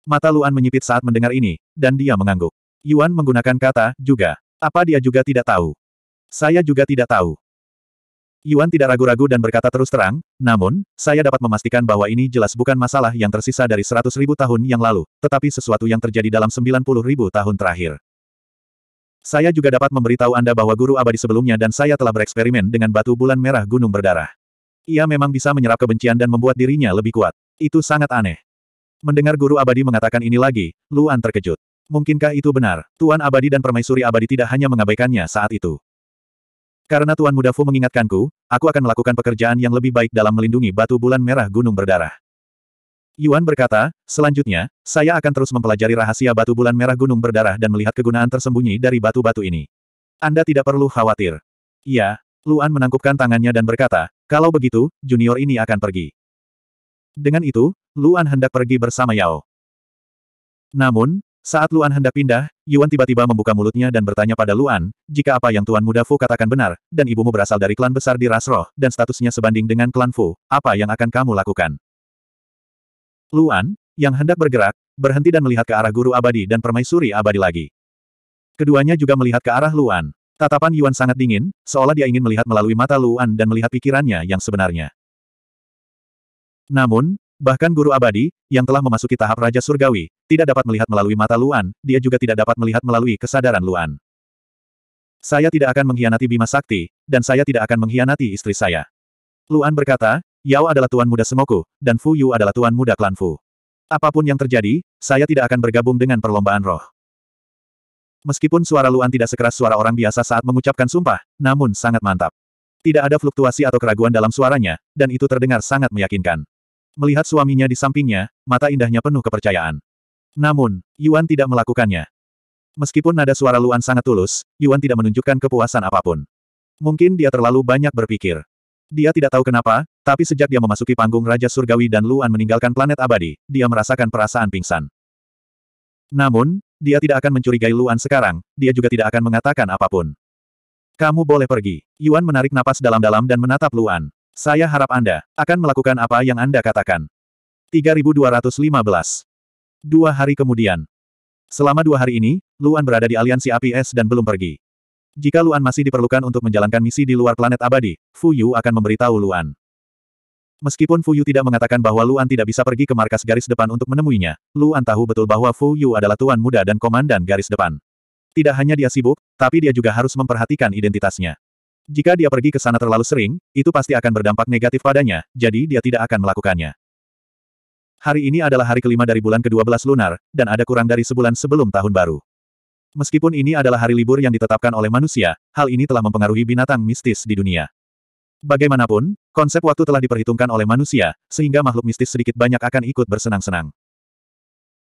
Mata Luan menyipit saat mendengar ini, dan dia mengangguk. Yuan menggunakan kata, juga. Apa dia juga tidak tahu? Saya juga tidak tahu. Yuan tidak ragu-ragu dan berkata terus terang, namun, saya dapat memastikan bahwa ini jelas bukan masalah yang tersisa dari seratus ribu tahun yang lalu, tetapi sesuatu yang terjadi dalam sembilan puluh ribu tahun terakhir. Saya juga dapat memberitahu Anda bahwa guru abadi sebelumnya dan saya telah bereksperimen dengan batu bulan merah gunung berdarah. Ia memang bisa menyerap kebencian dan membuat dirinya lebih kuat. Itu sangat aneh. Mendengar Guru Abadi mengatakan ini lagi, Luan terkejut. Mungkinkah itu benar? Tuan Abadi dan Permaisuri Abadi tidak hanya mengabaikannya saat itu. Karena Tuan Mudafu mengingatkanku, aku akan melakukan pekerjaan yang lebih baik dalam melindungi batu bulan merah gunung berdarah. Yuan berkata, selanjutnya, saya akan terus mempelajari rahasia batu bulan merah gunung berdarah dan melihat kegunaan tersembunyi dari batu-batu ini. Anda tidak perlu khawatir. Iya, Luan menangkupkan tangannya dan berkata, kalau begitu, junior ini akan pergi. Dengan itu, Luan hendak pergi bersama Yao. Namun, saat Luan hendak pindah, Yuan tiba-tiba membuka mulutnya dan bertanya pada Luan, jika apa yang Tuan Muda Fu katakan benar, dan ibumu berasal dari klan besar di Rasroh, dan statusnya sebanding dengan klan Fu, apa yang akan kamu lakukan? Luan, yang hendak bergerak, berhenti dan melihat ke arah guru abadi dan permaisuri abadi lagi. Keduanya juga melihat ke arah Luan. Tatapan Yuan sangat dingin, seolah dia ingin melihat melalui mata Luan dan melihat pikirannya yang sebenarnya. Namun, Bahkan guru abadi, yang telah memasuki tahap Raja Surgawi, tidak dapat melihat melalui mata Luan, dia juga tidak dapat melihat melalui kesadaran Luan. Saya tidak akan mengkhianati Bima Sakti, dan saya tidak akan mengkhianati istri saya. Luan berkata, Yao adalah tuan muda Semoku, dan Fu Yu adalah tuan muda klan Fu. Apapun yang terjadi, saya tidak akan bergabung dengan perlombaan roh. Meskipun suara Luan tidak sekeras suara orang biasa saat mengucapkan sumpah, namun sangat mantap. Tidak ada fluktuasi atau keraguan dalam suaranya, dan itu terdengar sangat meyakinkan. Melihat suaminya di sampingnya, mata indahnya penuh kepercayaan. Namun, Yuan tidak melakukannya. Meskipun nada suara Luan sangat tulus, Yuan tidak menunjukkan kepuasan apapun. Mungkin dia terlalu banyak berpikir. Dia tidak tahu kenapa, tapi sejak dia memasuki panggung Raja Surgawi dan Luan meninggalkan planet abadi, dia merasakan perasaan pingsan. Namun, dia tidak akan mencurigai Luan sekarang, dia juga tidak akan mengatakan apapun. Kamu boleh pergi. Yuan menarik napas dalam-dalam dan menatap Luan. Saya harap Anda akan melakukan apa yang Anda katakan. 3215. Dua hari kemudian. Selama dua hari ini, Luan berada di aliansi api es dan belum pergi. Jika Luan masih diperlukan untuk menjalankan misi di luar planet abadi, Fu Yu akan memberitahu Luan. Meskipun Fu Yu tidak mengatakan bahwa Luan tidak bisa pergi ke markas garis depan untuk menemuinya, Luan tahu betul bahwa Fu Yu adalah tuan muda dan komandan garis depan. Tidak hanya dia sibuk, tapi dia juga harus memperhatikan identitasnya. Jika dia pergi ke sana terlalu sering, itu pasti akan berdampak negatif padanya, jadi dia tidak akan melakukannya. Hari ini adalah hari kelima dari bulan ke-12 lunar, dan ada kurang dari sebulan sebelum tahun baru. Meskipun ini adalah hari libur yang ditetapkan oleh manusia, hal ini telah mempengaruhi binatang mistis di dunia. Bagaimanapun, konsep waktu telah diperhitungkan oleh manusia, sehingga makhluk mistis sedikit banyak akan ikut bersenang-senang.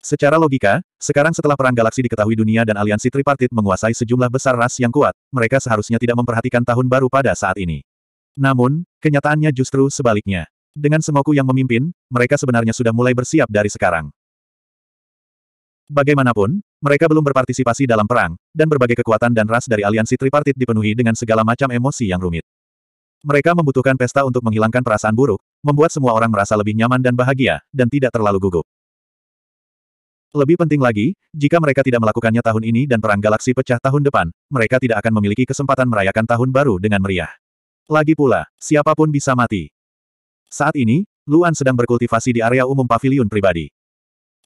Secara logika, sekarang setelah perang galaksi diketahui dunia dan aliansi tripartit menguasai sejumlah besar ras yang kuat, mereka seharusnya tidak memperhatikan tahun baru pada saat ini. Namun, kenyataannya justru sebaliknya. Dengan Semoku yang memimpin, mereka sebenarnya sudah mulai bersiap dari sekarang. Bagaimanapun, mereka belum berpartisipasi dalam perang, dan berbagai kekuatan dan ras dari aliansi tripartit dipenuhi dengan segala macam emosi yang rumit. Mereka membutuhkan pesta untuk menghilangkan perasaan buruk, membuat semua orang merasa lebih nyaman dan bahagia, dan tidak terlalu gugup. Lebih penting lagi, jika mereka tidak melakukannya tahun ini dan perang galaksi pecah tahun depan, mereka tidak akan memiliki kesempatan merayakan tahun baru dengan meriah. Lagi pula, siapapun bisa mati. Saat ini, Luan sedang berkultivasi di area umum pavilion pribadi.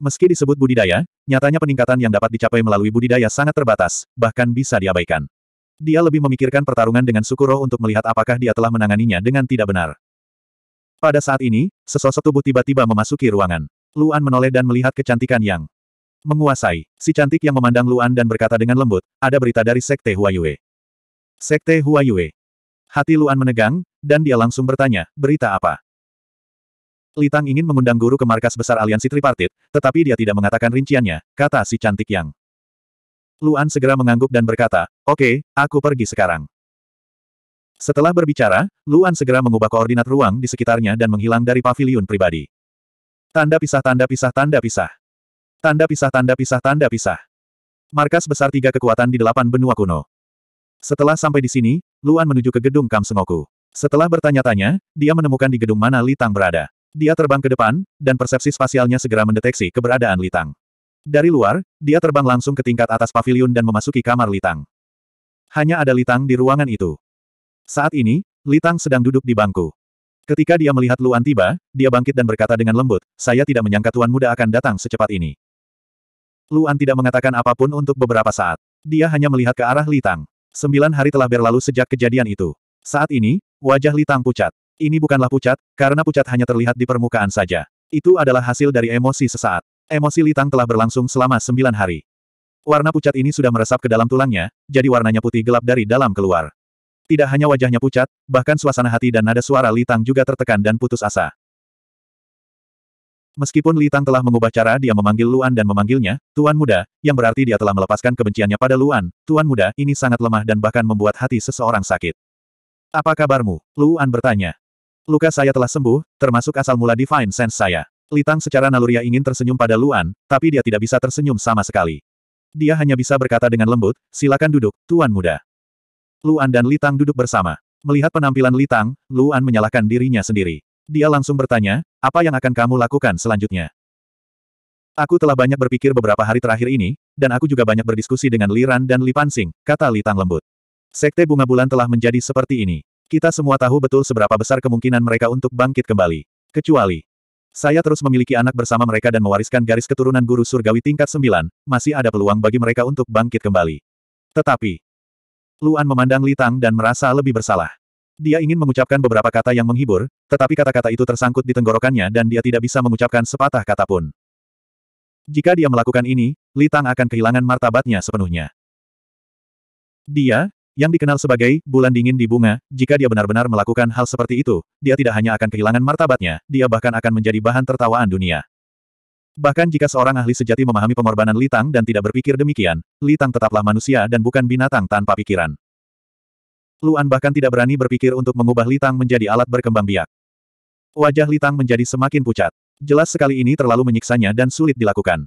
Meski disebut budidaya, nyatanya peningkatan yang dapat dicapai melalui budidaya sangat terbatas, bahkan bisa diabaikan. Dia lebih memikirkan pertarungan dengan Sukuro untuk melihat apakah dia telah menanganinya dengan tidak benar. Pada saat ini, sesosok tubuh tiba-tiba memasuki ruangan. Luan menoleh dan melihat kecantikan yang Menguasai, si cantik yang memandang Luan dan berkata dengan lembut, ada berita dari Sekte Huayue. Sekte Huayue. Hati Luan menegang, dan dia langsung bertanya, berita apa? Litang ingin mengundang guru ke markas besar aliansi tripartit, tetapi dia tidak mengatakan rinciannya, kata si cantik yang. Luan segera mengangguk dan berkata, oke, okay, aku pergi sekarang. Setelah berbicara, Luan segera mengubah koordinat ruang di sekitarnya dan menghilang dari paviliun pribadi. Tanda pisah tanda pisah tanda pisah. Tanda pisah tanda pisah tanda pisah. Markas besar tiga kekuatan di delapan benua kuno. Setelah sampai di sini, Luan menuju ke gedung Kam Sengoku. Setelah bertanya-tanya, dia menemukan di gedung mana Litang berada. Dia terbang ke depan, dan persepsi spasialnya segera mendeteksi keberadaan Litang. Dari luar, dia terbang langsung ke tingkat atas pavilion dan memasuki kamar Litang. Hanya ada Litang di ruangan itu. Saat ini, Litang sedang duduk di bangku. Ketika dia melihat Luan tiba, dia bangkit dan berkata dengan lembut, saya tidak menyangka Tuan Muda akan datang secepat ini. Luan tidak mengatakan apapun untuk beberapa saat. Dia hanya melihat ke arah Litang. Sembilan hari telah berlalu sejak kejadian itu. Saat ini, wajah Litang pucat. Ini bukanlah pucat, karena pucat hanya terlihat di permukaan saja. Itu adalah hasil dari emosi sesaat. Emosi Litang telah berlangsung selama sembilan hari. Warna pucat ini sudah meresap ke dalam tulangnya, jadi warnanya putih gelap dari dalam keluar. Tidak hanya wajahnya pucat, bahkan suasana hati dan nada suara Litang juga tertekan dan putus asa. Meskipun Li Tang telah mengubah cara dia memanggil Luan dan memanggilnya, Tuan Muda, yang berarti dia telah melepaskan kebenciannya pada Luan, Tuan Muda ini sangat lemah dan bahkan membuat hati seseorang sakit. Apa kabarmu? Luan bertanya. Luka saya telah sembuh, termasuk asal mula Divine Sense saya. Li Tang secara naluriah ingin tersenyum pada Luan, tapi dia tidak bisa tersenyum sama sekali. Dia hanya bisa berkata dengan lembut, silakan duduk, Tuan Muda. Luan dan Li Tang duduk bersama. Melihat penampilan Li Tang, Luan menyalahkan dirinya sendiri. Dia langsung bertanya, apa yang akan kamu lakukan selanjutnya? Aku telah banyak berpikir beberapa hari terakhir ini, dan aku juga banyak berdiskusi dengan Liran dan Li Pansing, kata Li Tang lembut. Sekte Bunga Bulan telah menjadi seperti ini. Kita semua tahu betul seberapa besar kemungkinan mereka untuk bangkit kembali. Kecuali, saya terus memiliki anak bersama mereka dan mewariskan garis keturunan guru surgawi tingkat 9, masih ada peluang bagi mereka untuk bangkit kembali. Tetapi, Luan memandang Li Tang dan merasa lebih bersalah. Dia ingin mengucapkan beberapa kata yang menghibur, tetapi kata-kata itu tersangkut di tenggorokannya dan dia tidak bisa mengucapkan sepatah kata pun. Jika dia melakukan ini, Li Tang akan kehilangan martabatnya sepenuhnya. Dia, yang dikenal sebagai bulan dingin di bunga, jika dia benar-benar melakukan hal seperti itu, dia tidak hanya akan kehilangan martabatnya, dia bahkan akan menjadi bahan tertawaan dunia. Bahkan jika seorang ahli sejati memahami pengorbanan Litang dan tidak berpikir demikian, Litang tetaplah manusia dan bukan binatang tanpa pikiran. Luan bahkan tidak berani berpikir untuk mengubah Litang menjadi alat berkembang biak. Wajah Litang menjadi semakin pucat. Jelas sekali ini terlalu menyiksanya dan sulit dilakukan.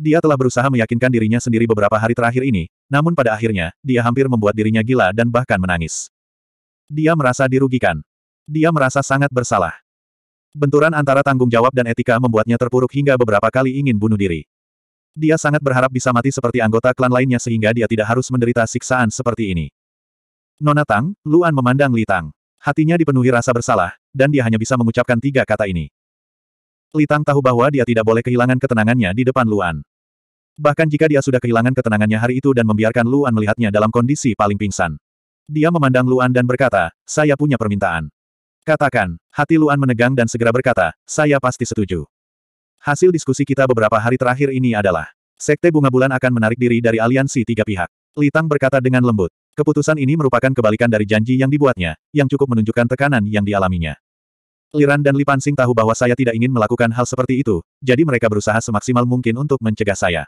Dia telah berusaha meyakinkan dirinya sendiri beberapa hari terakhir ini, namun pada akhirnya, dia hampir membuat dirinya gila dan bahkan menangis. Dia merasa dirugikan. Dia merasa sangat bersalah. Benturan antara tanggung jawab dan etika membuatnya terpuruk hingga beberapa kali ingin bunuh diri. Dia sangat berharap bisa mati seperti anggota klan lainnya sehingga dia tidak harus menderita siksaan seperti ini. Nona Tang, Luan memandang Litang. Hatinya dipenuhi rasa bersalah, dan dia hanya bisa mengucapkan tiga kata ini. Litang tahu bahwa dia tidak boleh kehilangan ketenangannya di depan Luan. Bahkan jika dia sudah kehilangan ketenangannya hari itu dan membiarkan Luan melihatnya dalam kondisi paling pingsan. Dia memandang Luan dan berkata, saya punya permintaan. Katakan, hati Luan menegang dan segera berkata, saya pasti setuju. Hasil diskusi kita beberapa hari terakhir ini adalah, Sekte Bunga Bulan akan menarik diri dari aliansi tiga pihak. Litang berkata dengan lembut. Keputusan ini merupakan kebalikan dari janji yang dibuatnya, yang cukup menunjukkan tekanan yang dialaminya. Liran dan Lipansing tahu bahwa saya tidak ingin melakukan hal seperti itu, jadi mereka berusaha semaksimal mungkin untuk mencegah saya.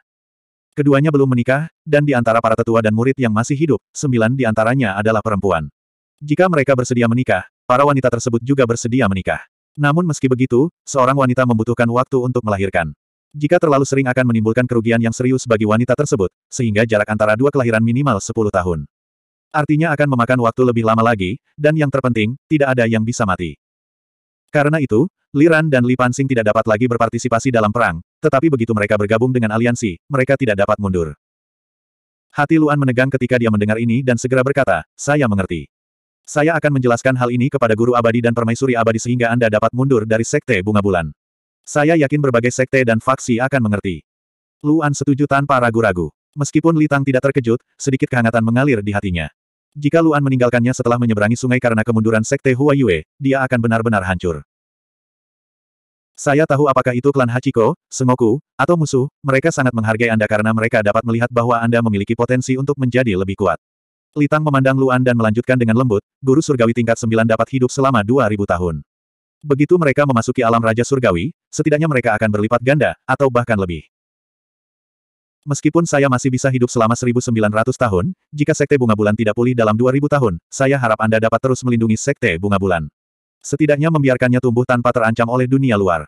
Keduanya belum menikah, dan di antara para tetua dan murid yang masih hidup, sembilan di antaranya adalah perempuan. Jika mereka bersedia menikah, para wanita tersebut juga bersedia menikah. Namun meski begitu, seorang wanita membutuhkan waktu untuk melahirkan. Jika terlalu sering akan menimbulkan kerugian yang serius bagi wanita tersebut, sehingga jarak antara dua kelahiran minimal 10 tahun. Artinya akan memakan waktu lebih lama lagi, dan yang terpenting, tidak ada yang bisa mati. Karena itu, Liran dan Li Pansing tidak dapat lagi berpartisipasi dalam perang, tetapi begitu mereka bergabung dengan aliansi, mereka tidak dapat mundur. Hati Luan menegang ketika dia mendengar ini dan segera berkata, saya mengerti. Saya akan menjelaskan hal ini kepada guru abadi dan permaisuri abadi sehingga Anda dapat mundur dari sekte bunga bulan. Saya yakin berbagai sekte dan faksi akan mengerti. Luan setuju tanpa ragu-ragu. Meskipun Litang tidak terkejut, sedikit kehangatan mengalir di hatinya. Jika Luan meninggalkannya setelah menyeberangi sungai karena kemunduran Sekte Hua Yue, dia akan benar-benar hancur. Saya tahu apakah itu klan Hachiko, Sengoku, atau musuh, mereka sangat menghargai Anda karena mereka dapat melihat bahwa Anda memiliki potensi untuk menjadi lebih kuat. Litang memandang Luan dan melanjutkan dengan lembut, guru surgawi tingkat 9 dapat hidup selama 2000 tahun. Begitu mereka memasuki alam Raja Surgawi, setidaknya mereka akan berlipat ganda, atau bahkan lebih. Meskipun saya masih bisa hidup selama 1900 tahun, jika Sekte Bunga Bulan tidak pulih dalam 2000 tahun, saya harap Anda dapat terus melindungi Sekte Bunga Bulan. Setidaknya membiarkannya tumbuh tanpa terancam oleh dunia luar.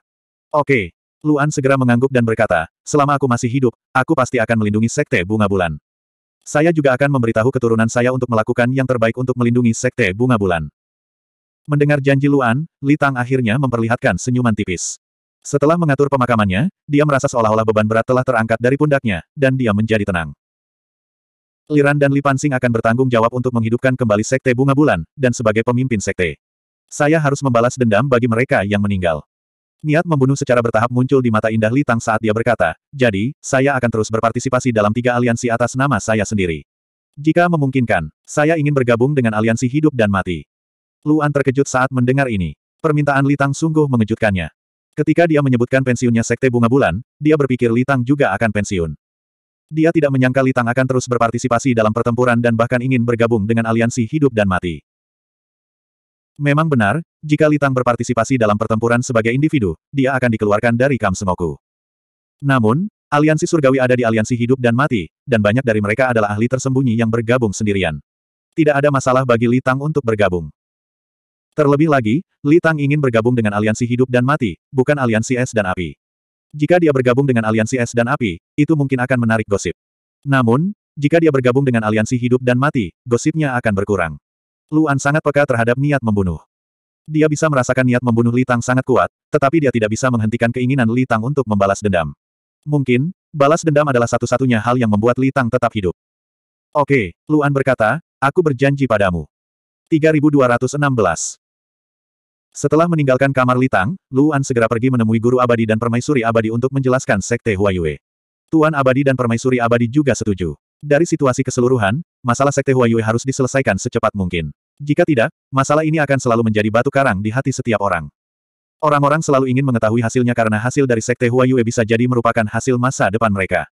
Oke. Luan segera mengangguk dan berkata, selama aku masih hidup, aku pasti akan melindungi Sekte Bunga Bulan. Saya juga akan memberitahu keturunan saya untuk melakukan yang terbaik untuk melindungi Sekte Bunga Bulan. Mendengar janji Luan, Litang akhirnya memperlihatkan senyuman tipis. Setelah mengatur pemakamannya, dia merasa seolah-olah beban berat telah terangkat dari pundaknya, dan dia menjadi tenang. Liran dan Li Pansing akan bertanggung jawab untuk menghidupkan kembali Sekte Bunga Bulan, dan sebagai pemimpin Sekte. Saya harus membalas dendam bagi mereka yang meninggal. Niat membunuh secara bertahap muncul di mata indah Litang saat dia berkata, jadi, saya akan terus berpartisipasi dalam tiga aliansi atas nama saya sendiri. Jika memungkinkan, saya ingin bergabung dengan aliansi hidup dan mati. Luan terkejut saat mendengar ini. Permintaan Litang sungguh mengejutkannya. Ketika dia menyebutkan pensiunnya Sekte Bunga Bulan, dia berpikir Li Tang juga akan pensiun. Dia tidak menyangka Li Tang akan terus berpartisipasi dalam pertempuran dan bahkan ingin bergabung dengan aliansi hidup dan mati. Memang benar, jika Li Tang berpartisipasi dalam pertempuran sebagai individu, dia akan dikeluarkan dari Kam Sengoku. Namun, aliansi surgawi ada di aliansi hidup dan mati, dan banyak dari mereka adalah ahli tersembunyi yang bergabung sendirian. Tidak ada masalah bagi Li Tang untuk bergabung. Terlebih lagi, Li Tang ingin bergabung dengan aliansi hidup dan mati, bukan aliansi es dan api. Jika dia bergabung dengan aliansi es dan api, itu mungkin akan menarik gosip. Namun, jika dia bergabung dengan aliansi hidup dan mati, gosipnya akan berkurang. Luan sangat peka terhadap niat membunuh. Dia bisa merasakan niat membunuh Li Tang sangat kuat, tetapi dia tidak bisa menghentikan keinginan Li Tang untuk membalas dendam. Mungkin, balas dendam adalah satu-satunya hal yang membuat Li Tang tetap hidup. Oke, Luan berkata, aku berjanji padamu. 3216 setelah meninggalkan kamar Litang, Luan segera pergi menemui guru abadi dan permaisuri abadi untuk menjelaskan sekte Huayue. Tuan abadi dan permaisuri abadi juga setuju. Dari situasi keseluruhan, masalah sekte Huayue harus diselesaikan secepat mungkin. Jika tidak, masalah ini akan selalu menjadi batu karang di hati setiap orang. Orang-orang selalu ingin mengetahui hasilnya karena hasil dari sekte Huayue bisa jadi merupakan hasil masa depan mereka.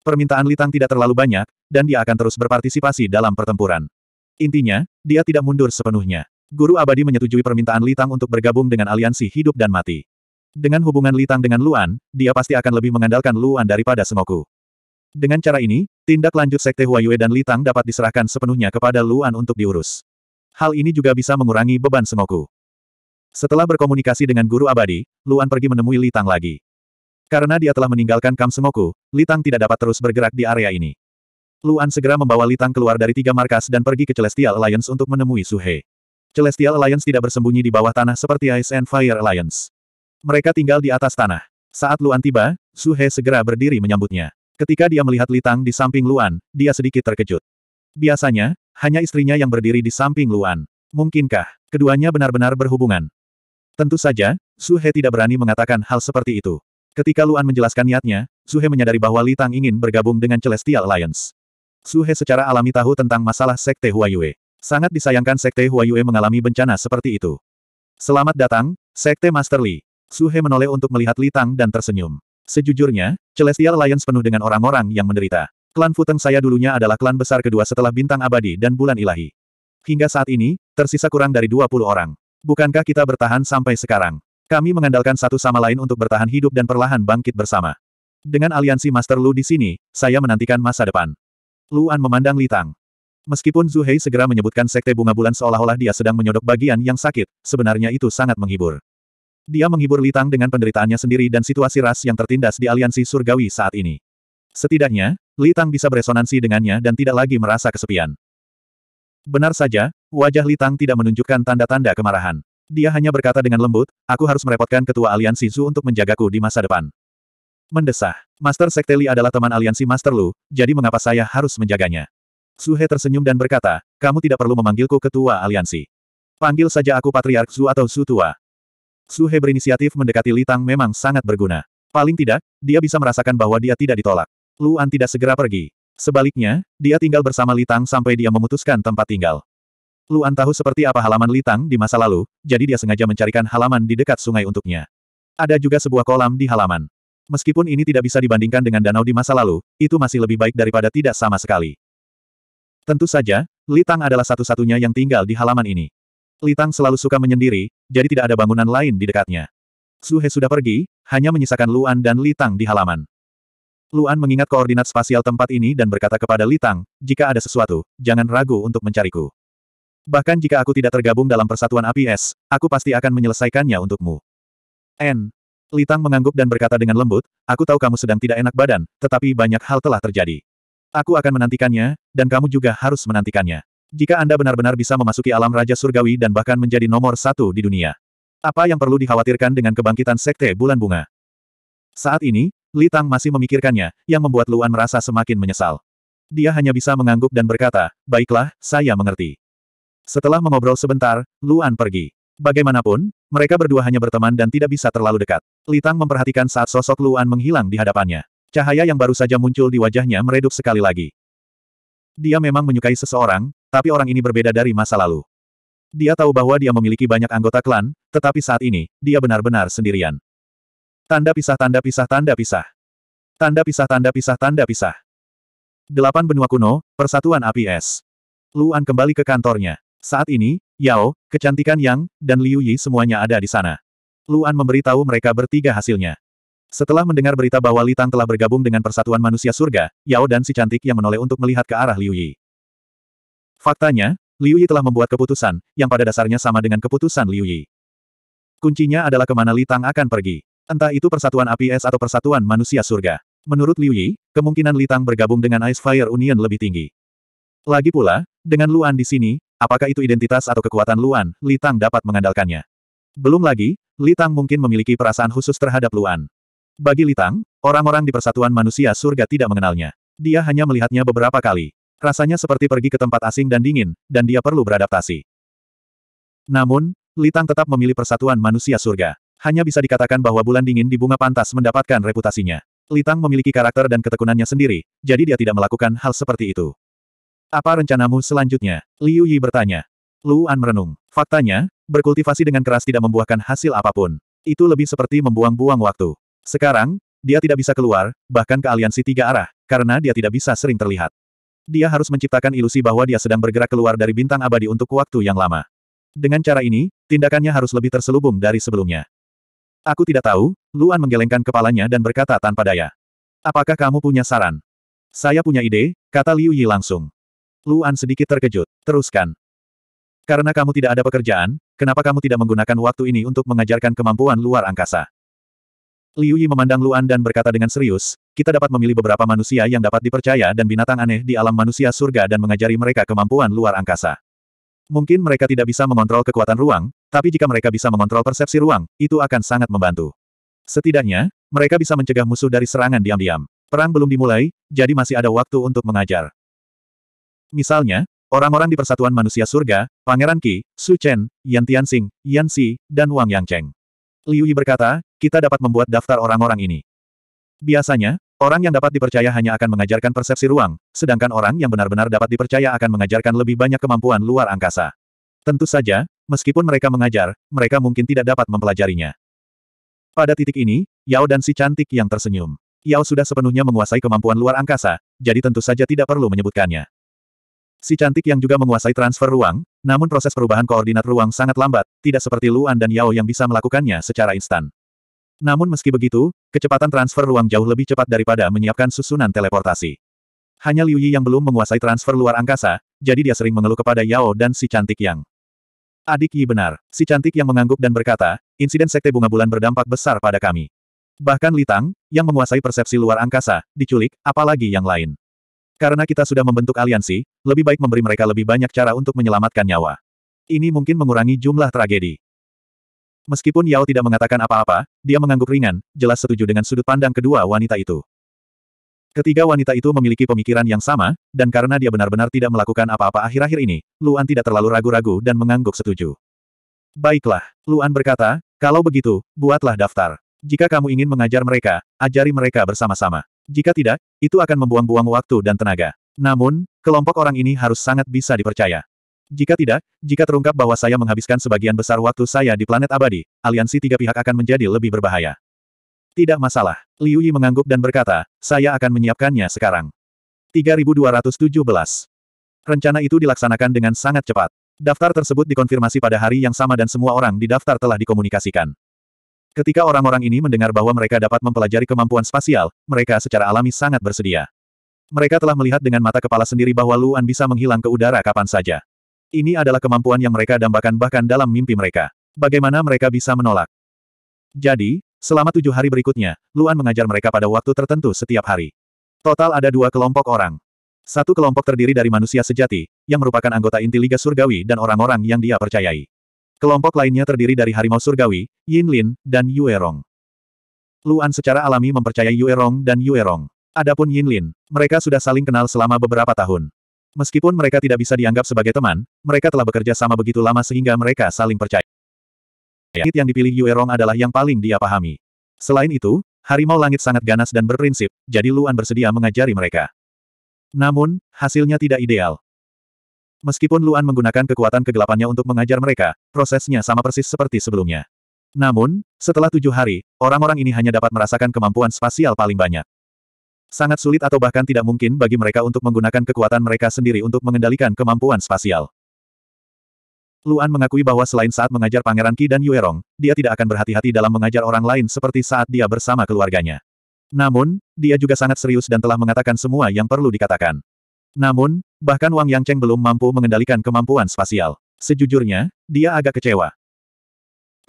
Permintaan Litang tidak terlalu banyak, dan dia akan terus berpartisipasi dalam pertempuran. Intinya, dia tidak mundur sepenuhnya. Guru abadi menyetujui permintaan Litang untuk bergabung dengan aliansi hidup dan mati. Dengan hubungan Litang dengan Luan, dia pasti akan lebih mengandalkan Luan daripada Semoku. Dengan cara ini, tindak lanjut Sekte Huayue dan Litang dapat diserahkan sepenuhnya kepada Luan untuk diurus. Hal ini juga bisa mengurangi beban Semoku. Setelah berkomunikasi dengan guru abadi, Luan pergi menemui Litang lagi. Karena dia telah meninggalkan Kam Semoku, Litang tidak dapat terus bergerak di area ini. Luan segera membawa Litang keluar dari tiga markas dan pergi ke Celestial Alliance untuk menemui Suhe. Celestial Alliance tidak bersembunyi di bawah tanah seperti Ice and Fire Alliance. Mereka tinggal di atas tanah. Saat Luan tiba, Su He segera berdiri menyambutnya. Ketika dia melihat Litang di samping Luan, dia sedikit terkejut. Biasanya, hanya istrinya yang berdiri di samping Luan. Mungkinkah, keduanya benar-benar berhubungan? Tentu saja, Su He tidak berani mengatakan hal seperti itu. Ketika Luan menjelaskan niatnya, Su He menyadari bahwa Litang ingin bergabung dengan Celestial Alliance. Su He secara alami tahu tentang masalah Sekte Huayue. Sangat disayangkan Sekte Huayue mengalami bencana seperti itu. Selamat datang, Sekte Master Li. Suhe menoleh untuk melihat Li Tang dan tersenyum. Sejujurnya, Celestial Alliance penuh dengan orang-orang yang menderita. Klan Futeng saya dulunya adalah klan besar kedua setelah Bintang Abadi dan Bulan Ilahi. Hingga saat ini, tersisa kurang dari 20 orang. Bukankah kita bertahan sampai sekarang? Kami mengandalkan satu sama lain untuk bertahan hidup dan perlahan bangkit bersama. Dengan aliansi Master Lu di sini, saya menantikan masa depan. Luan memandang Litang. Meskipun Zuhei segera menyebutkan sekte bunga bulan seolah-olah dia sedang menyodok bagian yang sakit, sebenarnya itu sangat menghibur. Dia menghibur Litang dengan penderitaannya sendiri dan situasi ras yang tertindas di aliansi surgawi saat ini. Setidaknya, Litang bisa beresonansi dengannya dan tidak lagi merasa kesepian. Benar saja, wajah Litang tidak menunjukkan tanda-tanda kemarahan. Dia hanya berkata dengan lembut, aku harus merepotkan ketua aliansi Zu untuk menjagaku di masa depan. Mendesah, Master Sekte Li adalah teman aliansi Master Lu, jadi mengapa saya harus menjaganya? Suhe tersenyum dan berkata, kamu tidak perlu memanggilku ketua aliansi. Panggil saja aku Patriark Su atau Su Tua. Suhe berinisiatif mendekati Litang memang sangat berguna. Paling tidak, dia bisa merasakan bahwa dia tidak ditolak. Luan tidak segera pergi. Sebaliknya, dia tinggal bersama Litang sampai dia memutuskan tempat tinggal. Luan tahu seperti apa halaman Litang di masa lalu, jadi dia sengaja mencarikan halaman di dekat sungai untuknya. Ada juga sebuah kolam di halaman. Meskipun ini tidak bisa dibandingkan dengan danau di masa lalu, itu masih lebih baik daripada tidak sama sekali. Tentu saja, Litang adalah satu-satunya yang tinggal di halaman ini. Litang selalu suka menyendiri, jadi tidak ada bangunan lain di dekatnya. Suhe sudah pergi, hanya menyisakan Luan dan Litang di halaman. Luan mengingat koordinat spasial tempat ini dan berkata kepada Litang, jika ada sesuatu, jangan ragu untuk mencariku. Bahkan jika aku tidak tergabung dalam persatuan APS, aku pasti akan menyelesaikannya untukmu. N. Litang mengangguk dan berkata dengan lembut, aku tahu kamu sedang tidak enak badan, tetapi banyak hal telah terjadi. Aku akan menantikannya, dan kamu juga harus menantikannya. Jika Anda benar-benar bisa memasuki alam Raja Surgawi dan bahkan menjadi nomor satu di dunia. Apa yang perlu dikhawatirkan dengan kebangkitan Sekte Bulan Bunga? Saat ini, Li Tang masih memikirkannya, yang membuat Luan merasa semakin menyesal. Dia hanya bisa mengangguk dan berkata, baiklah, saya mengerti. Setelah mengobrol sebentar, Luan pergi. Bagaimanapun, mereka berdua hanya berteman dan tidak bisa terlalu dekat. Li Tang memperhatikan saat sosok Luan menghilang di hadapannya. Cahaya yang baru saja muncul di wajahnya meredup sekali lagi. Dia memang menyukai seseorang, tapi orang ini berbeda dari masa lalu. Dia tahu bahwa dia memiliki banyak anggota klan, tetapi saat ini, dia benar-benar sendirian. Tanda pisah tanda pisah tanda pisah. Tanda pisah tanda pisah tanda pisah. Delapan benua kuno, persatuan api es. Luan kembali ke kantornya. Saat ini, Yao, kecantikan Yang, dan Liu Yi semuanya ada di sana. Luan memberitahu mereka bertiga hasilnya. Setelah mendengar berita bahwa Li Tang telah bergabung dengan Persatuan Manusia Surga, Yao dan si cantik yang menoleh untuk melihat ke arah Liu Yi. Faktanya, Liu Yi telah membuat keputusan, yang pada dasarnya sama dengan keputusan Liu Yi. Kuncinya adalah kemana Li Tang akan pergi. Entah itu Persatuan Api Es atau Persatuan Manusia Surga. Menurut Liu Yi, kemungkinan Li Tang bergabung dengan Ice Fire Union lebih tinggi. Lagi pula, dengan Luan di sini, apakah itu identitas atau kekuatan Luan, Li Tang dapat mengandalkannya. Belum lagi, Li Tang mungkin memiliki perasaan khusus terhadap Luan. Bagi Litang, orang-orang di persatuan manusia surga tidak mengenalnya. Dia hanya melihatnya beberapa kali. Rasanya seperti pergi ke tempat asing dan dingin, dan dia perlu beradaptasi. Namun, Litang tetap memilih persatuan manusia surga. Hanya bisa dikatakan bahwa bulan dingin di bunga pantas mendapatkan reputasinya. Litang memiliki karakter dan ketekunannya sendiri, jadi dia tidak melakukan hal seperti itu. Apa rencanamu selanjutnya? Liu Yi bertanya. Luan merenung. Faktanya, berkultivasi dengan keras tidak membuahkan hasil apapun. Itu lebih seperti membuang-buang waktu. Sekarang, dia tidak bisa keluar, bahkan ke aliansi tiga arah, karena dia tidak bisa sering terlihat. Dia harus menciptakan ilusi bahwa dia sedang bergerak keluar dari bintang abadi untuk waktu yang lama. Dengan cara ini, tindakannya harus lebih terselubung dari sebelumnya. Aku tidak tahu, Luan menggelengkan kepalanya dan berkata tanpa daya. Apakah kamu punya saran? Saya punya ide, kata Liu Yi langsung. Luan sedikit terkejut. Teruskan. Karena kamu tidak ada pekerjaan, kenapa kamu tidak menggunakan waktu ini untuk mengajarkan kemampuan luar angkasa? Liu Yi memandang Luan dan berkata dengan serius, kita dapat memilih beberapa manusia yang dapat dipercaya dan binatang aneh di alam manusia surga dan mengajari mereka kemampuan luar angkasa. Mungkin mereka tidak bisa mengontrol kekuatan ruang, tapi jika mereka bisa mengontrol persepsi ruang, itu akan sangat membantu. Setidaknya, mereka bisa mencegah musuh dari serangan diam-diam. Perang belum dimulai, jadi masih ada waktu untuk mengajar. Misalnya, orang-orang di Persatuan Manusia Surga, Pangeran Qi, Su Chen, Yan Tianxing, Yan Xi, dan Wang Yangcheng. Liu Yi berkata, kita dapat membuat daftar orang-orang ini. Biasanya, orang yang dapat dipercaya hanya akan mengajarkan persepsi ruang, sedangkan orang yang benar-benar dapat dipercaya akan mengajarkan lebih banyak kemampuan luar angkasa. Tentu saja, meskipun mereka mengajar, mereka mungkin tidak dapat mempelajarinya. Pada titik ini, Yao dan si cantik yang tersenyum. Yao sudah sepenuhnya menguasai kemampuan luar angkasa, jadi tentu saja tidak perlu menyebutkannya. Si cantik yang juga menguasai transfer ruang, namun proses perubahan koordinat ruang sangat lambat, tidak seperti Luan dan Yao yang bisa melakukannya secara instan. Namun meski begitu, kecepatan transfer ruang jauh lebih cepat daripada menyiapkan susunan teleportasi. Hanya Liu Yi yang belum menguasai transfer luar angkasa, jadi dia sering mengeluh kepada Yao dan si cantik yang. Adik Yi benar, si cantik yang mengangguk dan berkata, insiden sekte bunga bulan berdampak besar pada kami. Bahkan Litang, yang menguasai persepsi luar angkasa, diculik, apalagi yang lain. Karena kita sudah membentuk aliansi, lebih baik memberi mereka lebih banyak cara untuk menyelamatkan nyawa. Ini mungkin mengurangi jumlah tragedi. Meskipun Yao tidak mengatakan apa-apa, dia mengangguk ringan, jelas setuju dengan sudut pandang kedua wanita itu. Ketiga wanita itu memiliki pemikiran yang sama, dan karena dia benar-benar tidak melakukan apa-apa akhir-akhir ini, Luan tidak terlalu ragu-ragu dan mengangguk setuju. Baiklah, Luan berkata, kalau begitu, buatlah daftar. Jika kamu ingin mengajar mereka, ajari mereka bersama-sama. Jika tidak, itu akan membuang-buang waktu dan tenaga. Namun, kelompok orang ini harus sangat bisa dipercaya. Jika tidak, jika terungkap bahwa saya menghabiskan sebagian besar waktu saya di planet abadi, aliansi tiga pihak akan menjadi lebih berbahaya. Tidak masalah. Liu Yi mengangguk dan berkata, saya akan menyiapkannya sekarang. 3217 Rencana itu dilaksanakan dengan sangat cepat. Daftar tersebut dikonfirmasi pada hari yang sama dan semua orang di daftar telah dikomunikasikan. Ketika orang-orang ini mendengar bahwa mereka dapat mempelajari kemampuan spasial, mereka secara alami sangat bersedia. Mereka telah melihat dengan mata kepala sendiri bahwa Luan bisa menghilang ke udara kapan saja. Ini adalah kemampuan yang mereka dambakan bahkan dalam mimpi mereka. Bagaimana mereka bisa menolak? Jadi, selama tujuh hari berikutnya, Luan mengajar mereka pada waktu tertentu setiap hari. Total ada dua kelompok orang. Satu kelompok terdiri dari manusia sejati, yang merupakan anggota inti Liga Surgawi dan orang-orang yang dia percayai. Kelompok lainnya terdiri dari harimau surgawi, Yin Lin, dan Yue Rong. Luan secara alami mempercayai Yue Rong dan Yue Rong. Adapun Yin Lin, mereka sudah saling kenal selama beberapa tahun. Meskipun mereka tidak bisa dianggap sebagai teman, mereka telah bekerja sama begitu lama sehingga mereka saling percaya. Langit yang dipilih Yue Rong adalah yang paling dia pahami. Selain itu, harimau langit sangat ganas dan berprinsip, jadi Luan bersedia mengajari mereka. Namun, hasilnya tidak ideal. Meskipun Luan menggunakan kekuatan kegelapannya untuk mengajar mereka, prosesnya sama persis seperti sebelumnya. Namun, setelah tujuh hari, orang-orang ini hanya dapat merasakan kemampuan spasial paling banyak. Sangat sulit atau bahkan tidak mungkin bagi mereka untuk menggunakan kekuatan mereka sendiri untuk mengendalikan kemampuan spasial. Luan mengakui bahwa selain saat mengajar Pangeran Qi dan Yuerong, dia tidak akan berhati-hati dalam mengajar orang lain seperti saat dia bersama keluarganya. Namun, dia juga sangat serius dan telah mengatakan semua yang perlu dikatakan. Namun, Bahkan Wang Yang Cheng belum mampu mengendalikan kemampuan spasial. Sejujurnya, dia agak kecewa.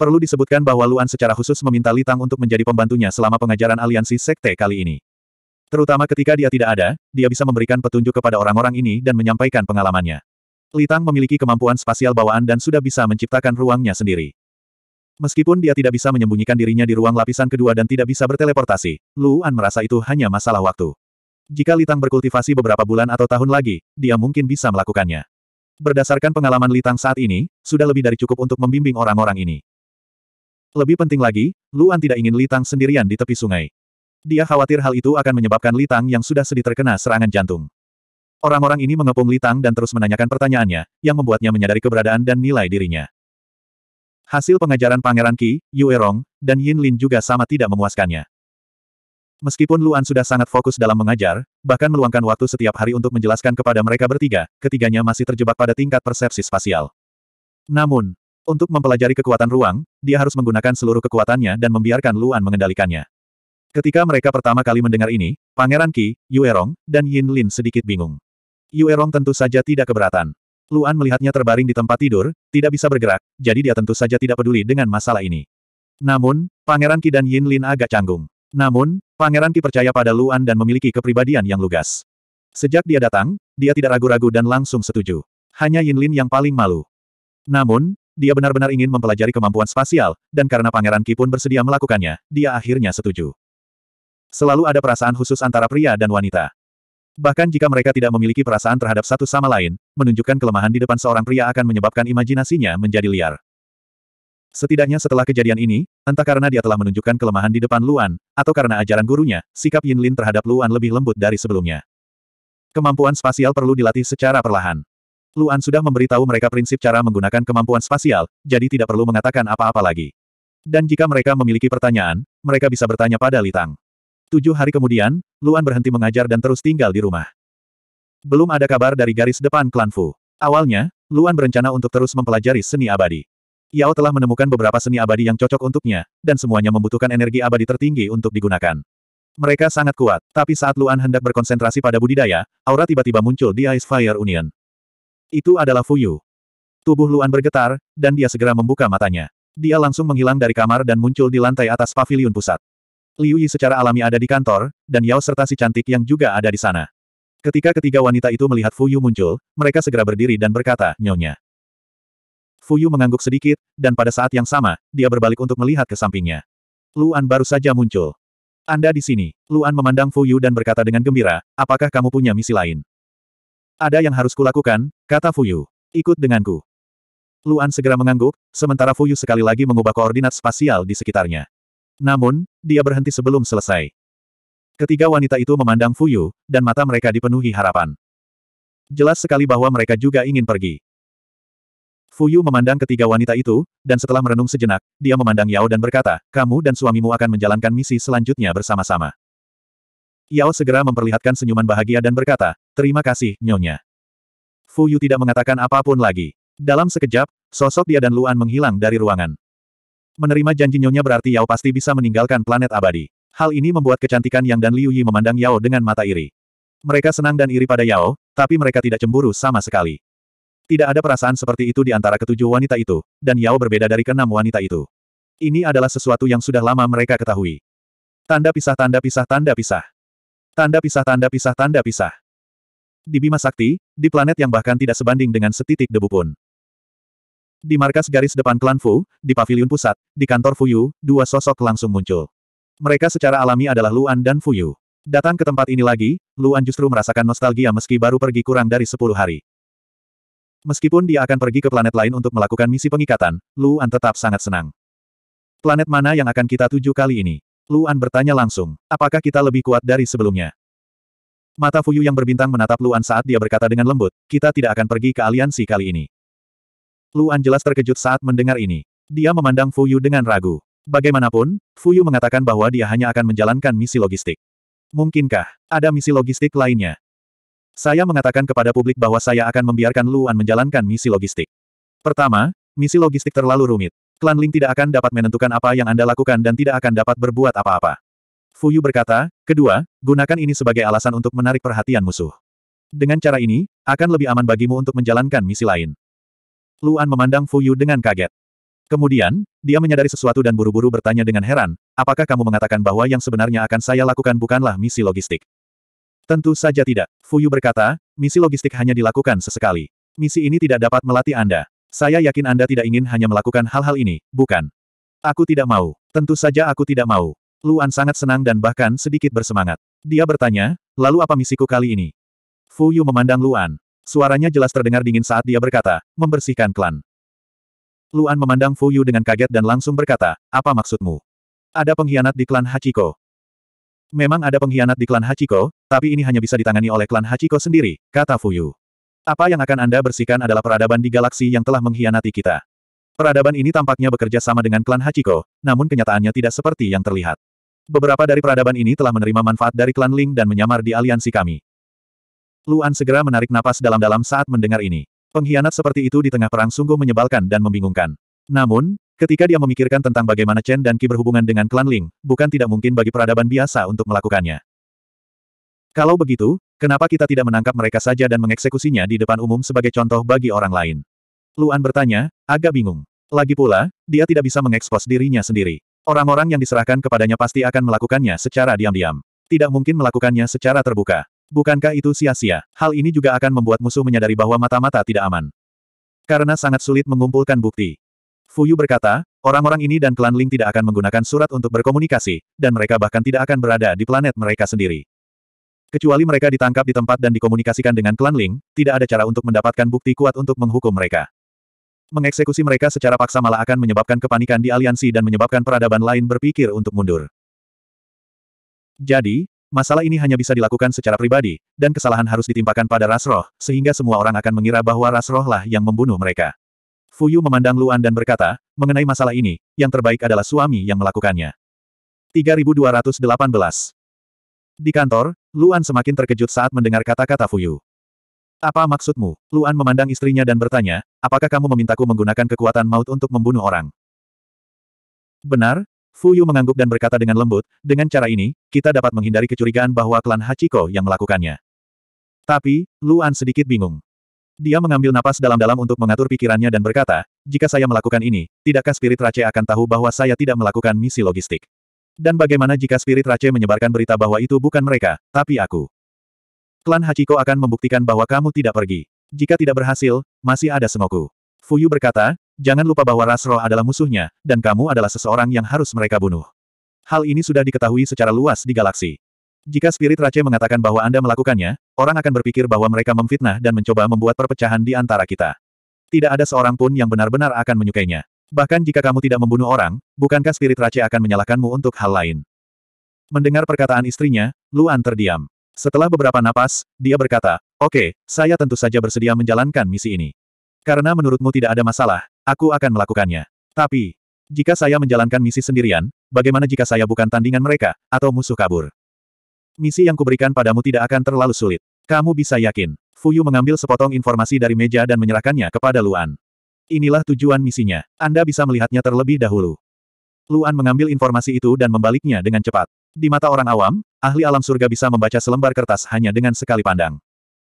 Perlu disebutkan bahwa Luan secara khusus meminta Litang untuk menjadi pembantunya selama pengajaran aliansi sekte kali ini. Terutama ketika dia tidak ada, dia bisa memberikan petunjuk kepada orang-orang ini dan menyampaikan pengalamannya. Litang memiliki kemampuan spasial bawaan dan sudah bisa menciptakan ruangnya sendiri. Meskipun dia tidak bisa menyembunyikan dirinya di ruang lapisan kedua dan tidak bisa berteleportasi, Luan merasa itu hanya masalah waktu. Jika Litang berkultivasi beberapa bulan atau tahun lagi, dia mungkin bisa melakukannya. Berdasarkan pengalaman Litang saat ini, sudah lebih dari cukup untuk membimbing orang-orang ini. Lebih penting lagi, Luan tidak ingin Litang sendirian di tepi sungai. Dia khawatir hal itu akan menyebabkan Litang yang sudah sedih terkena serangan jantung. Orang-orang ini mengepung Litang dan terus menanyakan pertanyaannya, yang membuatnya menyadari keberadaan dan nilai dirinya. Hasil pengajaran Pangeran Qi, Yue Rong, dan Yin Lin juga sama tidak memuaskannya. Meskipun Luan sudah sangat fokus dalam mengajar, bahkan meluangkan waktu setiap hari untuk menjelaskan kepada mereka bertiga, ketiganya masih terjebak pada tingkat persepsi spasial. Namun, untuk mempelajari kekuatan ruang, dia harus menggunakan seluruh kekuatannya dan membiarkan Luan mengendalikannya. Ketika mereka pertama kali mendengar ini, Pangeran Qi, Yuerong, dan Yin Lin sedikit bingung. Yuerong tentu saja tidak keberatan. Luan melihatnya terbaring di tempat tidur, tidak bisa bergerak, jadi dia tentu saja tidak peduli dengan masalah ini. Namun, Pangeran Qi dan Yin Lin agak canggung. Namun, Pangeran Ki percaya pada Luan dan memiliki kepribadian yang lugas. Sejak dia datang, dia tidak ragu-ragu dan langsung setuju. Hanya Yin Lin yang paling malu. Namun, dia benar-benar ingin mempelajari kemampuan spasial, dan karena Pangeran Ki pun bersedia melakukannya, dia akhirnya setuju. Selalu ada perasaan khusus antara pria dan wanita. Bahkan jika mereka tidak memiliki perasaan terhadap satu sama lain, menunjukkan kelemahan di depan seorang pria akan menyebabkan imajinasinya menjadi liar. Setidaknya setelah kejadian ini, entah karena dia telah menunjukkan kelemahan di depan Luan, atau karena ajaran gurunya, sikap Yin Lin terhadap Luan lebih lembut dari sebelumnya. Kemampuan spasial perlu dilatih secara perlahan. Luan sudah memberitahu mereka prinsip cara menggunakan kemampuan spasial, jadi tidak perlu mengatakan apa-apa lagi. Dan jika mereka memiliki pertanyaan, mereka bisa bertanya pada Litang. Tujuh hari kemudian, Luan berhenti mengajar dan terus tinggal di rumah. Belum ada kabar dari garis depan klan Fu. Awalnya, Luan berencana untuk terus mempelajari seni abadi. Yao telah menemukan beberapa seni abadi yang cocok untuknya, dan semuanya membutuhkan energi abadi tertinggi untuk digunakan. Mereka sangat kuat, tapi saat Luan hendak berkonsentrasi pada budidaya, aura tiba-tiba muncul di Ice Fire Union. Itu adalah Fuyu. Tubuh Luan bergetar, dan dia segera membuka matanya. Dia langsung menghilang dari kamar dan muncul di lantai atas pavilion pusat. Liu Yi secara alami ada di kantor, dan Yao serta si cantik yang juga ada di sana. Ketika ketiga wanita itu melihat Fuyu muncul, mereka segera berdiri dan berkata, Nyonya. Fuyu mengangguk sedikit, dan pada saat yang sama, dia berbalik untuk melihat ke sampingnya. Luan baru saja muncul. Anda di sini. Luan memandang Fuyu dan berkata dengan gembira, apakah kamu punya misi lain? Ada yang harus kulakukan, kata Fuyu. Ikut denganku. Luan segera mengangguk, sementara Fuyu sekali lagi mengubah koordinat spasial di sekitarnya. Namun, dia berhenti sebelum selesai. Ketiga wanita itu memandang Fuyu, dan mata mereka dipenuhi harapan. Jelas sekali bahwa mereka juga ingin pergi. Fuyu memandang ketiga wanita itu, dan setelah merenung sejenak, dia memandang Yao dan berkata, kamu dan suamimu akan menjalankan misi selanjutnya bersama-sama. Yao segera memperlihatkan senyuman bahagia dan berkata, terima kasih, Nyonya. Fuyu tidak mengatakan apapun lagi. Dalam sekejap, sosok dia dan Luan menghilang dari ruangan. Menerima janji Nyonya berarti Yao pasti bisa meninggalkan planet abadi. Hal ini membuat kecantikan Yang dan Liu Yi memandang Yao dengan mata iri. Mereka senang dan iri pada Yao, tapi mereka tidak cemburu sama sekali. Tidak ada perasaan seperti itu di antara ketujuh wanita itu, dan Yao berbeda dari keenam wanita itu. Ini adalah sesuatu yang sudah lama mereka ketahui. Tanda pisah tanda pisah tanda pisah. Tanda pisah tanda pisah tanda pisah. Di Bima Sakti, di planet yang bahkan tidak sebanding dengan setitik debu pun. Di markas garis depan klan Fu, di pavilion pusat, di kantor Fuyu, dua sosok langsung muncul. Mereka secara alami adalah Luan dan Fuyu. Datang ke tempat ini lagi, Luan justru merasakan nostalgia meski baru pergi kurang dari 10 hari. Meskipun dia akan pergi ke planet lain untuk melakukan misi pengikatan, Luan tetap sangat senang. Planet mana yang akan kita tuju kali ini? Luan bertanya langsung, apakah kita lebih kuat dari sebelumnya? Mata Fuyu yang berbintang menatap Luan saat dia berkata dengan lembut, kita tidak akan pergi ke aliansi kali ini. Luan jelas terkejut saat mendengar ini. Dia memandang Fuyu dengan ragu. Bagaimanapun, Fuyu mengatakan bahwa dia hanya akan menjalankan misi logistik. Mungkinkah, ada misi logistik lainnya? Saya mengatakan kepada publik bahwa saya akan membiarkan Luan menjalankan misi logistik. Pertama, misi logistik terlalu rumit. Klan Ling tidak akan dapat menentukan apa yang Anda lakukan dan tidak akan dapat berbuat apa-apa. Fuyu berkata, kedua, gunakan ini sebagai alasan untuk menarik perhatian musuh. Dengan cara ini, akan lebih aman bagimu untuk menjalankan misi lain. Luan memandang Fuyu dengan kaget. Kemudian, dia menyadari sesuatu dan buru-buru bertanya dengan heran, apakah kamu mengatakan bahwa yang sebenarnya akan saya lakukan bukanlah misi logistik? Tentu saja tidak. Fuyu berkata, misi logistik hanya dilakukan sesekali. Misi ini tidak dapat melatih Anda. Saya yakin Anda tidak ingin hanya melakukan hal-hal ini, bukan? Aku tidak mau. Tentu saja aku tidak mau. Luan sangat senang dan bahkan sedikit bersemangat. Dia bertanya, lalu apa misiku kali ini? Fuyu memandang Luan. Suaranya jelas terdengar dingin saat dia berkata, membersihkan klan. Luan memandang Fuyu dengan kaget dan langsung berkata, apa maksudmu? Ada pengkhianat di klan Hachiko. Memang ada pengkhianat di klan Hachiko, tapi ini hanya bisa ditangani oleh klan Hachiko sendiri, kata Fuyu. Apa yang akan Anda bersihkan adalah peradaban di galaksi yang telah mengkhianati kita. Peradaban ini tampaknya bekerja sama dengan klan Hachiko, namun kenyataannya tidak seperti yang terlihat. Beberapa dari peradaban ini telah menerima manfaat dari klan Ling dan menyamar di aliansi kami. Luan segera menarik napas dalam-dalam saat mendengar ini. Pengkhianat seperti itu di tengah perang sungguh menyebalkan dan membingungkan. Namun, Ketika dia memikirkan tentang bagaimana Chen dan Qi berhubungan dengan klan Ling, bukan tidak mungkin bagi peradaban biasa untuk melakukannya. Kalau begitu, kenapa kita tidak menangkap mereka saja dan mengeksekusinya di depan umum sebagai contoh bagi orang lain? Luan bertanya, agak bingung. Lagi pula, dia tidak bisa mengekspos dirinya sendiri. Orang-orang yang diserahkan kepadanya pasti akan melakukannya secara diam-diam. Tidak mungkin melakukannya secara terbuka. Bukankah itu sia-sia? Hal ini juga akan membuat musuh menyadari bahwa mata-mata tidak aman. Karena sangat sulit mengumpulkan bukti. Fuyu berkata, orang-orang ini dan klan Ling tidak akan menggunakan surat untuk berkomunikasi, dan mereka bahkan tidak akan berada di planet mereka sendiri. Kecuali mereka ditangkap di tempat dan dikomunikasikan dengan klan Ling, tidak ada cara untuk mendapatkan bukti kuat untuk menghukum mereka. Mengeksekusi mereka secara paksa malah akan menyebabkan kepanikan di aliansi dan menyebabkan peradaban lain berpikir untuk mundur. Jadi, masalah ini hanya bisa dilakukan secara pribadi, dan kesalahan harus ditimpakan pada Rasroh, sehingga semua orang akan mengira bahwa Rasrohlah yang membunuh mereka. Fuyu memandang Luan dan berkata, mengenai masalah ini, yang terbaik adalah suami yang melakukannya. 3218 Di kantor, Luan semakin terkejut saat mendengar kata-kata Fuyu. Apa maksudmu? Luan memandang istrinya dan bertanya, apakah kamu memintaku menggunakan kekuatan maut untuk membunuh orang? Benar, Fuyu mengangguk dan berkata dengan lembut, dengan cara ini, kita dapat menghindari kecurigaan bahwa klan Hachiko yang melakukannya. Tapi, Luan sedikit bingung. Dia mengambil napas dalam-dalam untuk mengatur pikirannya dan berkata, jika saya melakukan ini, tidakkah spirit Race akan tahu bahwa saya tidak melakukan misi logistik? Dan bagaimana jika spirit Race menyebarkan berita bahwa itu bukan mereka, tapi aku? Klan Hachiko akan membuktikan bahwa kamu tidak pergi. Jika tidak berhasil, masih ada Sengoku. Fuyu berkata, jangan lupa bahwa Rasro adalah musuhnya, dan kamu adalah seseorang yang harus mereka bunuh. Hal ini sudah diketahui secara luas di galaksi. Jika spirit Rache mengatakan bahwa Anda melakukannya, orang akan berpikir bahwa mereka memfitnah dan mencoba membuat perpecahan di antara kita. Tidak ada seorang pun yang benar-benar akan menyukainya. Bahkan jika kamu tidak membunuh orang, bukankah spirit Rache akan menyalahkanmu untuk hal lain? Mendengar perkataan istrinya, Luan terdiam. Setelah beberapa napas, dia berkata, Oke, okay, saya tentu saja bersedia menjalankan misi ini. Karena menurutmu tidak ada masalah, aku akan melakukannya. Tapi, jika saya menjalankan misi sendirian, bagaimana jika saya bukan tandingan mereka, atau musuh kabur? Misi yang kuberikan padamu tidak akan terlalu sulit. Kamu bisa yakin. Fuyu mengambil sepotong informasi dari meja dan menyerahkannya kepada Luan. Inilah tujuan misinya. Anda bisa melihatnya terlebih dahulu. Luan mengambil informasi itu dan membaliknya dengan cepat. Di mata orang awam, ahli alam surga bisa membaca selembar kertas hanya dengan sekali pandang.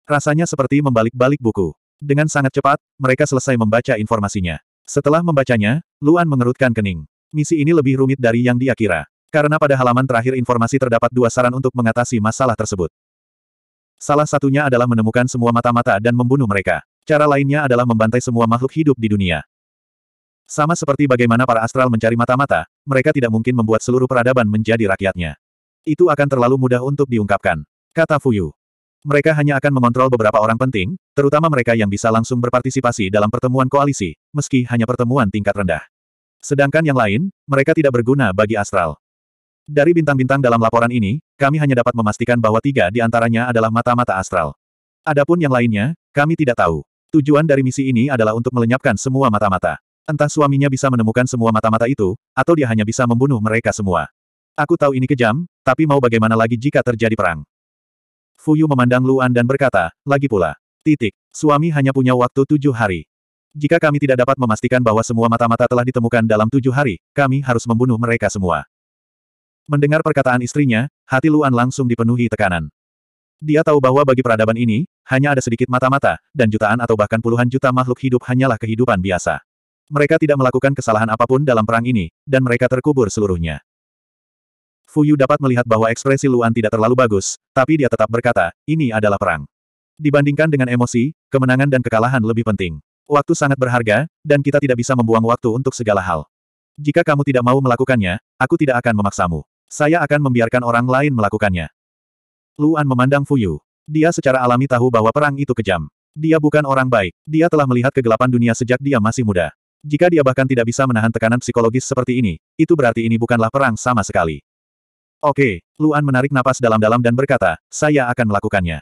Rasanya seperti membalik-balik buku. Dengan sangat cepat, mereka selesai membaca informasinya. Setelah membacanya, Luan mengerutkan kening. Misi ini lebih rumit dari yang dia kira. Karena pada halaman terakhir informasi terdapat dua saran untuk mengatasi masalah tersebut. Salah satunya adalah menemukan semua mata-mata dan membunuh mereka. Cara lainnya adalah membantai semua makhluk hidup di dunia. Sama seperti bagaimana para astral mencari mata-mata, mereka tidak mungkin membuat seluruh peradaban menjadi rakyatnya. Itu akan terlalu mudah untuk diungkapkan, kata Fuyu. Mereka hanya akan mengontrol beberapa orang penting, terutama mereka yang bisa langsung berpartisipasi dalam pertemuan koalisi, meski hanya pertemuan tingkat rendah. Sedangkan yang lain, mereka tidak berguna bagi astral. Dari bintang-bintang dalam laporan ini, kami hanya dapat memastikan bahwa tiga di antaranya adalah mata-mata astral. Adapun yang lainnya, kami tidak tahu. Tujuan dari misi ini adalah untuk melenyapkan semua mata-mata. Entah suaminya bisa menemukan semua mata-mata itu, atau dia hanya bisa membunuh mereka semua. Aku tahu ini kejam, tapi mau bagaimana lagi jika terjadi perang? Fuyu memandang Luan dan berkata, lagi pula. Titik, suami hanya punya waktu tujuh hari. Jika kami tidak dapat memastikan bahwa semua mata-mata telah ditemukan dalam tujuh hari, kami harus membunuh mereka semua. Mendengar perkataan istrinya, hati Luan langsung dipenuhi tekanan. Dia tahu bahwa bagi peradaban ini, hanya ada sedikit mata-mata, dan jutaan atau bahkan puluhan juta makhluk hidup hanyalah kehidupan biasa. Mereka tidak melakukan kesalahan apapun dalam perang ini, dan mereka terkubur seluruhnya. Fu Yu dapat melihat bahwa ekspresi Luan tidak terlalu bagus, tapi dia tetap berkata, ini adalah perang. Dibandingkan dengan emosi, kemenangan dan kekalahan lebih penting. Waktu sangat berharga, dan kita tidak bisa membuang waktu untuk segala hal. Jika kamu tidak mau melakukannya, aku tidak akan memaksamu. Saya akan membiarkan orang lain melakukannya. Luan memandang Fuyu. Dia secara alami tahu bahwa perang itu kejam. Dia bukan orang baik. Dia telah melihat kegelapan dunia sejak dia masih muda. Jika dia bahkan tidak bisa menahan tekanan psikologis seperti ini, itu berarti ini bukanlah perang sama sekali. Oke, Luan menarik napas dalam-dalam dan berkata, saya akan melakukannya.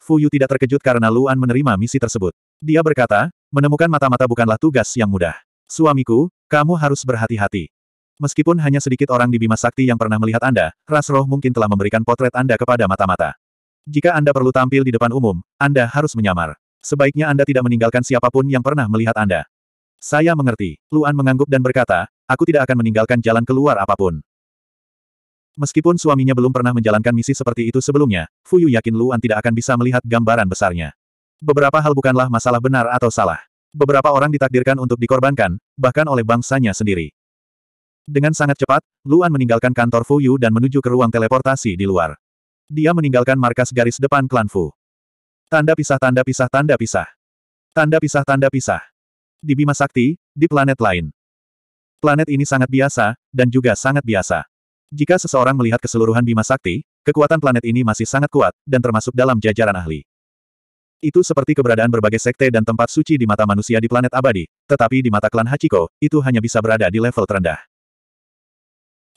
Fuyu tidak terkejut karena Luan menerima misi tersebut. Dia berkata, menemukan mata-mata bukanlah tugas yang mudah. Suamiku, kamu harus berhati-hati. Meskipun hanya sedikit orang di Bima Sakti yang pernah melihat Anda, ras roh mungkin telah memberikan potret Anda kepada mata-mata. Jika Anda perlu tampil di depan umum, Anda harus menyamar. Sebaiknya Anda tidak meninggalkan siapapun yang pernah melihat Anda. Saya mengerti. Luan mengangguk dan berkata, aku tidak akan meninggalkan jalan keluar apapun. Meskipun suaminya belum pernah menjalankan misi seperti itu sebelumnya, Fuyu yakin Luan tidak akan bisa melihat gambaran besarnya. Beberapa hal bukanlah masalah benar atau salah. Beberapa orang ditakdirkan untuk dikorbankan, bahkan oleh bangsanya sendiri. Dengan sangat cepat, Luan meninggalkan kantor Fu Yu dan menuju ke ruang teleportasi di luar. Dia meninggalkan markas garis depan klan Fu. Tanda pisah tanda pisah tanda pisah. Tanda pisah tanda pisah. Di Bima Sakti, di planet lain. Planet ini sangat biasa, dan juga sangat biasa. Jika seseorang melihat keseluruhan Bima Sakti, kekuatan planet ini masih sangat kuat, dan termasuk dalam jajaran ahli. Itu seperti keberadaan berbagai sekte dan tempat suci di mata manusia di planet abadi, tetapi di mata klan Hachiko, itu hanya bisa berada di level terendah.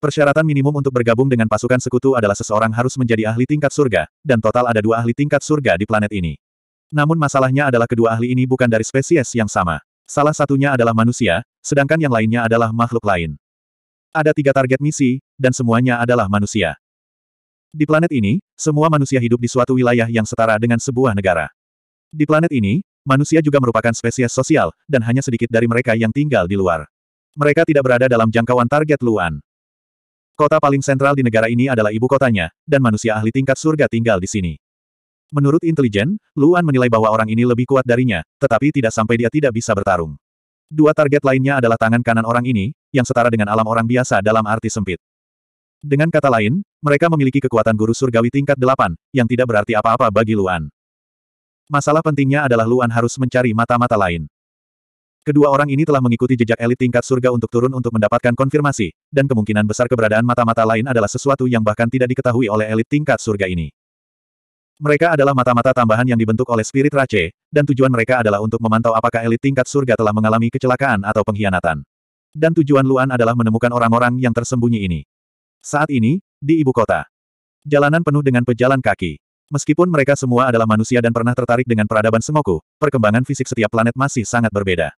Persyaratan minimum untuk bergabung dengan pasukan sekutu adalah seseorang harus menjadi ahli tingkat surga, dan total ada dua ahli tingkat surga di planet ini. Namun masalahnya adalah kedua ahli ini bukan dari spesies yang sama. Salah satunya adalah manusia, sedangkan yang lainnya adalah makhluk lain. Ada tiga target misi, dan semuanya adalah manusia. Di planet ini, semua manusia hidup di suatu wilayah yang setara dengan sebuah negara. Di planet ini, manusia juga merupakan spesies sosial, dan hanya sedikit dari mereka yang tinggal di luar. Mereka tidak berada dalam jangkauan target Luan. Kota paling sentral di negara ini adalah ibu kotanya, dan manusia ahli tingkat surga tinggal di sini. Menurut intelijen, Luan menilai bahwa orang ini lebih kuat darinya, tetapi tidak sampai dia tidak bisa bertarung. Dua target lainnya adalah tangan kanan orang ini, yang setara dengan alam orang biasa dalam arti sempit. Dengan kata lain, mereka memiliki kekuatan guru surgawi tingkat delapan, yang tidak berarti apa-apa bagi Luan. Masalah pentingnya adalah Luan harus mencari mata-mata lain. Kedua orang ini telah mengikuti jejak elit tingkat surga untuk turun untuk mendapatkan konfirmasi, dan kemungkinan besar keberadaan mata-mata lain adalah sesuatu yang bahkan tidak diketahui oleh elit tingkat surga ini. Mereka adalah mata-mata tambahan yang dibentuk oleh spirit race, dan tujuan mereka adalah untuk memantau apakah elit tingkat surga telah mengalami kecelakaan atau pengkhianatan. Dan tujuan Luan adalah menemukan orang-orang yang tersembunyi ini. Saat ini, di ibu kota. Jalanan penuh dengan pejalan kaki. Meskipun mereka semua adalah manusia dan pernah tertarik dengan peradaban semoku, perkembangan fisik setiap planet masih sangat berbeda.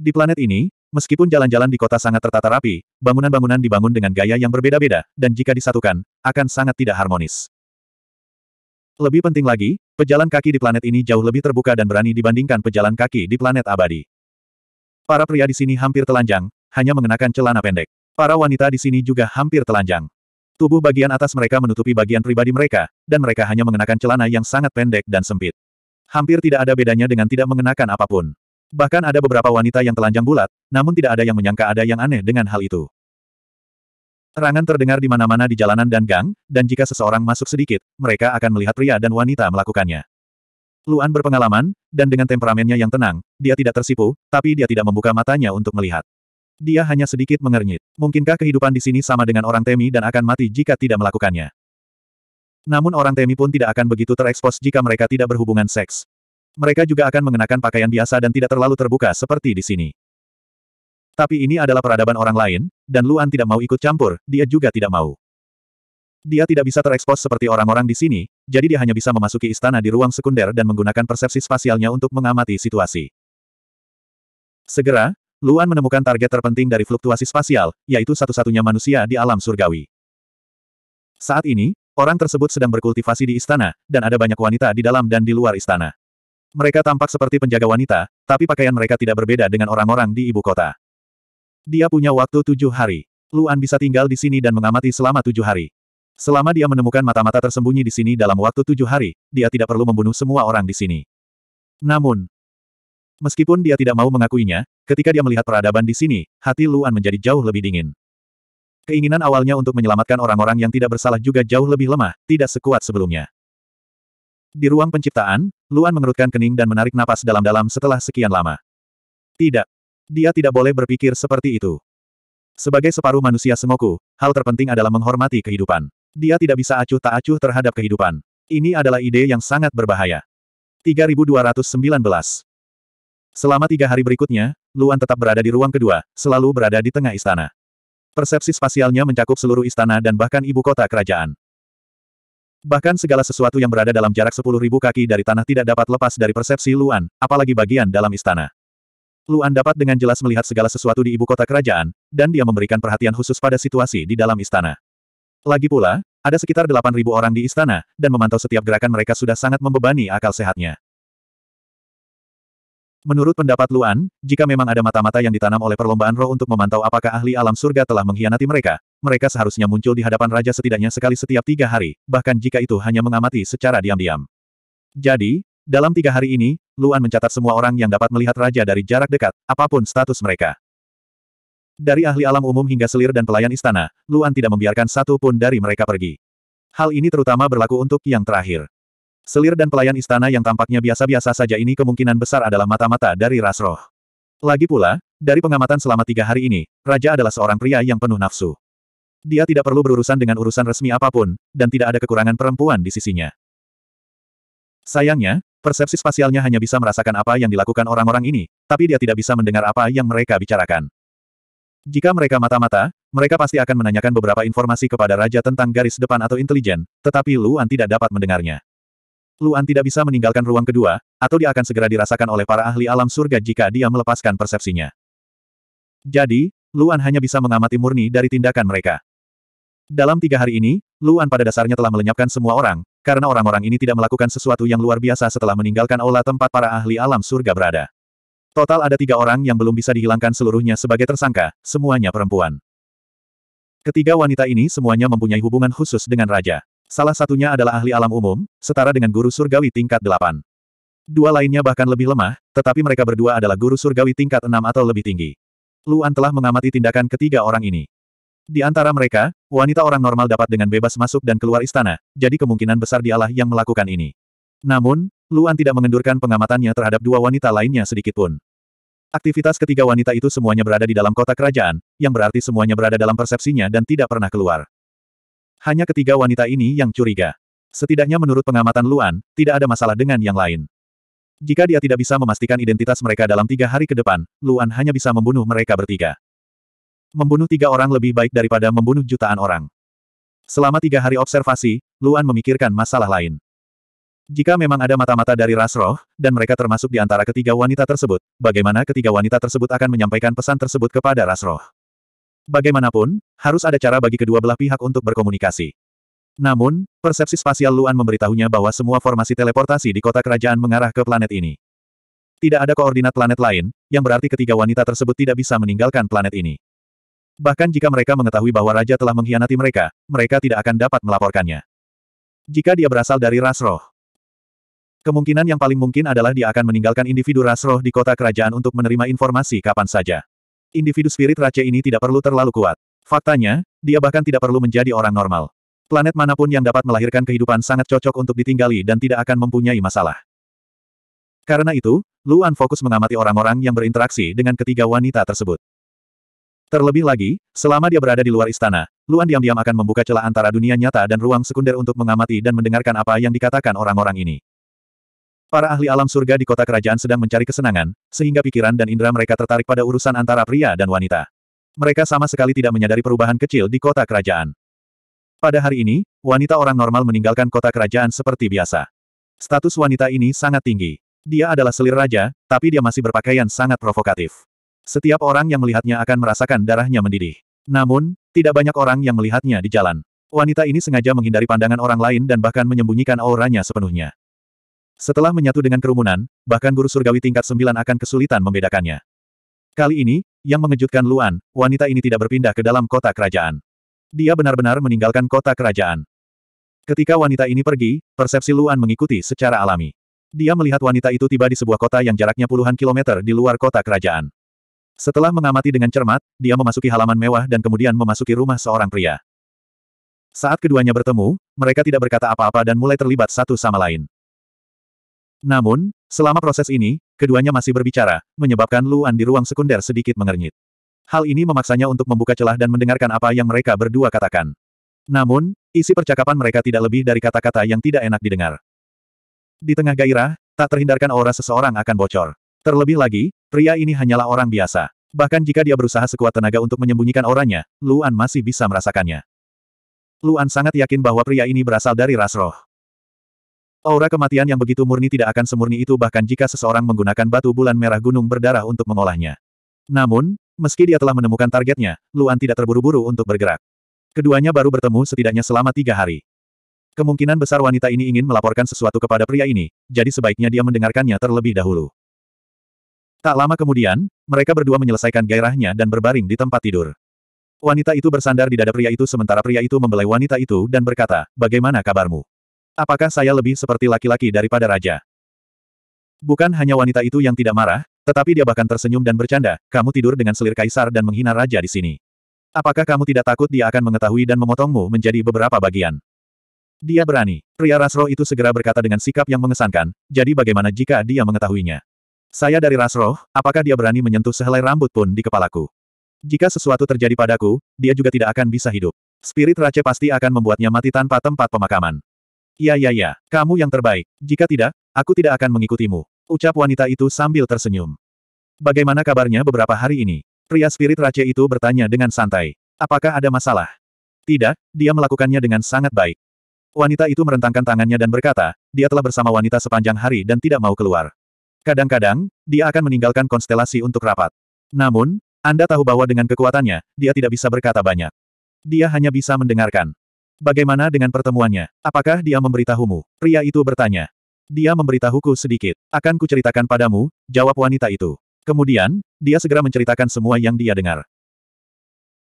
Di planet ini, meskipun jalan-jalan di kota sangat tertata rapi, bangunan-bangunan dibangun dengan gaya yang berbeda-beda, dan jika disatukan, akan sangat tidak harmonis. Lebih penting lagi, pejalan kaki di planet ini jauh lebih terbuka dan berani dibandingkan pejalan kaki di planet abadi. Para pria di sini hampir telanjang, hanya mengenakan celana pendek. Para wanita di sini juga hampir telanjang. Tubuh bagian atas mereka menutupi bagian pribadi mereka, dan mereka hanya mengenakan celana yang sangat pendek dan sempit. Hampir tidak ada bedanya dengan tidak mengenakan apapun. Bahkan ada beberapa wanita yang telanjang bulat, namun tidak ada yang menyangka ada yang aneh dengan hal itu. Terangan terdengar di mana-mana di jalanan dan gang, dan jika seseorang masuk sedikit, mereka akan melihat pria dan wanita melakukannya. Luan berpengalaman, dan dengan temperamennya yang tenang, dia tidak tersipu, tapi dia tidak membuka matanya untuk melihat. Dia hanya sedikit mengernyit. Mungkinkah kehidupan di sini sama dengan orang Temi dan akan mati jika tidak melakukannya? Namun orang Temi pun tidak akan begitu terekspos jika mereka tidak berhubungan seks. Mereka juga akan mengenakan pakaian biasa dan tidak terlalu terbuka seperti di sini. Tapi ini adalah peradaban orang lain, dan Luan tidak mau ikut campur, dia juga tidak mau. Dia tidak bisa terekspos seperti orang-orang di sini, jadi dia hanya bisa memasuki istana di ruang sekunder dan menggunakan persepsi spasialnya untuk mengamati situasi. Segera, Luan menemukan target terpenting dari fluktuasi spasial, yaitu satu-satunya manusia di alam surgawi. Saat ini, orang tersebut sedang berkultivasi di istana, dan ada banyak wanita di dalam dan di luar istana. Mereka tampak seperti penjaga wanita, tapi pakaian mereka tidak berbeda dengan orang-orang di ibu kota. Dia punya waktu tujuh hari. Luan bisa tinggal di sini dan mengamati selama tujuh hari. Selama dia menemukan mata-mata tersembunyi di sini dalam waktu tujuh hari, dia tidak perlu membunuh semua orang di sini. Namun, meskipun dia tidak mau mengakuinya, ketika dia melihat peradaban di sini, hati Luan menjadi jauh lebih dingin. Keinginan awalnya untuk menyelamatkan orang-orang yang tidak bersalah juga jauh lebih lemah, tidak sekuat sebelumnya. Di ruang penciptaan, Luan mengerutkan kening dan menarik napas dalam-dalam setelah sekian lama. Tidak. Dia tidak boleh berpikir seperti itu. Sebagai separuh manusia semoku, hal terpenting adalah menghormati kehidupan. Dia tidak bisa acuh tak acuh terhadap kehidupan. Ini adalah ide yang sangat berbahaya. 3219 Selama tiga hari berikutnya, Luan tetap berada di ruang kedua, selalu berada di tengah istana. Persepsi spasialnya mencakup seluruh istana dan bahkan ibu kota kerajaan. Bahkan segala sesuatu yang berada dalam jarak sepuluh ribu kaki dari tanah tidak dapat lepas dari persepsi Luan, apalagi bagian dalam istana. Luan dapat dengan jelas melihat segala sesuatu di ibu kota kerajaan, dan dia memberikan perhatian khusus pada situasi di dalam istana. Lagi pula, ada sekitar delapan ribu orang di istana, dan memantau setiap gerakan mereka sudah sangat membebani akal sehatnya. Menurut pendapat Luan, jika memang ada mata-mata yang ditanam oleh perlombaan roh untuk memantau apakah ahli alam surga telah mengkhianati mereka, mereka seharusnya muncul di hadapan raja setidaknya sekali setiap tiga hari, bahkan jika itu hanya mengamati secara diam-diam. Jadi, dalam tiga hari ini, Luan mencatat semua orang yang dapat melihat raja dari jarak dekat, apapun status mereka. Dari ahli alam umum hingga selir dan pelayan istana, Luan tidak membiarkan satu pun dari mereka pergi. Hal ini terutama berlaku untuk yang terakhir. Selir dan pelayan istana yang tampaknya biasa-biasa saja ini kemungkinan besar adalah mata-mata dari ras roh. Lagi pula, dari pengamatan selama tiga hari ini, Raja adalah seorang pria yang penuh nafsu. Dia tidak perlu berurusan dengan urusan resmi apapun, dan tidak ada kekurangan perempuan di sisinya. Sayangnya, persepsi spasialnya hanya bisa merasakan apa yang dilakukan orang-orang ini, tapi dia tidak bisa mendengar apa yang mereka bicarakan. Jika mereka mata-mata, mereka pasti akan menanyakan beberapa informasi kepada raja tentang garis depan atau intelijen, tetapi Luan tidak dapat mendengarnya. Luan tidak bisa meninggalkan ruang kedua, atau dia akan segera dirasakan oleh para ahli alam surga jika dia melepaskan persepsinya. Jadi, Luan hanya bisa mengamati murni dari tindakan mereka. Dalam tiga hari ini, Luan pada dasarnya telah melenyapkan semua orang, karena orang-orang ini tidak melakukan sesuatu yang luar biasa setelah meninggalkan aula tempat para ahli alam surga berada. Total ada tiga orang yang belum bisa dihilangkan seluruhnya sebagai tersangka, semuanya perempuan. Ketiga wanita ini semuanya mempunyai hubungan khusus dengan raja. Salah satunya adalah ahli alam umum, setara dengan guru surgawi tingkat delapan. Dua lainnya bahkan lebih lemah, tetapi mereka berdua adalah guru surgawi tingkat enam atau lebih tinggi. Luan telah mengamati tindakan ketiga orang ini. Di antara mereka, wanita orang normal dapat dengan bebas masuk dan keluar istana, jadi kemungkinan besar dialah yang melakukan ini. Namun, Luan tidak mengendurkan pengamatannya terhadap dua wanita lainnya sedikitpun. Aktivitas ketiga wanita itu semuanya berada di dalam kota kerajaan, yang berarti semuanya berada dalam persepsinya dan tidak pernah keluar. Hanya ketiga wanita ini yang curiga. Setidaknya menurut pengamatan Luan, tidak ada masalah dengan yang lain. Jika dia tidak bisa memastikan identitas mereka dalam tiga hari ke depan, Luan hanya bisa membunuh mereka bertiga. Membunuh tiga orang lebih baik daripada membunuh jutaan orang. Selama tiga hari observasi, Luan memikirkan masalah lain. Jika memang ada mata-mata dari ras roh, dan mereka termasuk di antara ketiga wanita tersebut, bagaimana ketiga wanita tersebut akan menyampaikan pesan tersebut kepada ras roh? Bagaimanapun, harus ada cara bagi kedua belah pihak untuk berkomunikasi. Namun, persepsi spasial Luan memberitahunya bahwa semua formasi teleportasi di kota kerajaan mengarah ke planet ini. Tidak ada koordinat planet lain, yang berarti ketiga wanita tersebut tidak bisa meninggalkan planet ini. Bahkan jika mereka mengetahui bahwa raja telah mengkhianati mereka, mereka tidak akan dapat melaporkannya. Jika dia berasal dari ras roh, Kemungkinan yang paling mungkin adalah dia akan meninggalkan individu ras roh di kota kerajaan untuk menerima informasi kapan saja. Individu spirit raja ini tidak perlu terlalu kuat. Faktanya, dia bahkan tidak perlu menjadi orang normal. Planet manapun yang dapat melahirkan kehidupan sangat cocok untuk ditinggali dan tidak akan mempunyai masalah. Karena itu, Luan fokus mengamati orang-orang yang berinteraksi dengan ketiga wanita tersebut. Terlebih lagi, selama dia berada di luar istana, Luan diam-diam akan membuka celah antara dunia nyata dan ruang sekunder untuk mengamati dan mendengarkan apa yang dikatakan orang-orang ini. Para ahli alam surga di kota kerajaan sedang mencari kesenangan, sehingga pikiran dan indera mereka tertarik pada urusan antara pria dan wanita. Mereka sama sekali tidak menyadari perubahan kecil di kota kerajaan. Pada hari ini, wanita orang normal meninggalkan kota kerajaan seperti biasa. Status wanita ini sangat tinggi. Dia adalah selir raja, tapi dia masih berpakaian sangat provokatif. Setiap orang yang melihatnya akan merasakan darahnya mendidih. Namun, tidak banyak orang yang melihatnya di jalan. Wanita ini sengaja menghindari pandangan orang lain dan bahkan menyembunyikan auranya sepenuhnya. Setelah menyatu dengan kerumunan, bahkan guru surgawi tingkat sembilan akan kesulitan membedakannya. Kali ini, yang mengejutkan Luan, wanita ini tidak berpindah ke dalam kota kerajaan. Dia benar-benar meninggalkan kota kerajaan. Ketika wanita ini pergi, persepsi Luan mengikuti secara alami. Dia melihat wanita itu tiba di sebuah kota yang jaraknya puluhan kilometer di luar kota kerajaan. Setelah mengamati dengan cermat, dia memasuki halaman mewah dan kemudian memasuki rumah seorang pria. Saat keduanya bertemu, mereka tidak berkata apa-apa dan mulai terlibat satu sama lain. Namun, selama proses ini, keduanya masih berbicara, menyebabkan Luan di ruang sekunder sedikit mengernyit. Hal ini memaksanya untuk membuka celah dan mendengarkan apa yang mereka berdua katakan. Namun, isi percakapan mereka tidak lebih dari kata-kata yang tidak enak didengar. Di tengah gairah, tak terhindarkan aura seseorang akan bocor. Terlebih lagi, pria ini hanyalah orang biasa. Bahkan jika dia berusaha sekuat tenaga untuk menyembunyikan auranya, Luan masih bisa merasakannya. Luan sangat yakin bahwa pria ini berasal dari ras roh. Aura kematian yang begitu murni tidak akan semurni itu bahkan jika seseorang menggunakan batu bulan merah gunung berdarah untuk mengolahnya. Namun, meski dia telah menemukan targetnya, Luan tidak terburu-buru untuk bergerak. Keduanya baru bertemu setidaknya selama tiga hari. Kemungkinan besar wanita ini ingin melaporkan sesuatu kepada pria ini, jadi sebaiknya dia mendengarkannya terlebih dahulu. Tak lama kemudian, mereka berdua menyelesaikan gairahnya dan berbaring di tempat tidur. Wanita itu bersandar di dada pria itu sementara pria itu membelai wanita itu dan berkata, bagaimana kabarmu? Apakah saya lebih seperti laki-laki daripada raja? Bukan hanya wanita itu yang tidak marah, tetapi dia bahkan tersenyum dan bercanda, kamu tidur dengan selir kaisar dan menghina raja di sini. Apakah kamu tidak takut dia akan mengetahui dan memotongmu menjadi beberapa bagian? Dia berani. Pria Rasro itu segera berkata dengan sikap yang mengesankan, jadi bagaimana jika dia mengetahuinya? Saya dari ras roh, apakah dia berani menyentuh sehelai rambut pun di kepalaku? Jika sesuatu terjadi padaku, dia juga tidak akan bisa hidup. Spirit Rache pasti akan membuatnya mati tanpa tempat pemakaman. Ya ya ya, kamu yang terbaik. Jika tidak, aku tidak akan mengikutimu. Ucap wanita itu sambil tersenyum. Bagaimana kabarnya beberapa hari ini? Pria Spirit Rache itu bertanya dengan santai. Apakah ada masalah? Tidak, dia melakukannya dengan sangat baik. Wanita itu merentangkan tangannya dan berkata, dia telah bersama wanita sepanjang hari dan tidak mau keluar. Kadang-kadang, dia akan meninggalkan konstelasi untuk rapat. Namun, Anda tahu bahwa dengan kekuatannya, dia tidak bisa berkata banyak. Dia hanya bisa mendengarkan. Bagaimana dengan pertemuannya? Apakah dia memberitahumu? Pria itu bertanya. Dia memberitahuku sedikit. Akan kuceritakan padamu, jawab wanita itu. Kemudian, dia segera menceritakan semua yang dia dengar.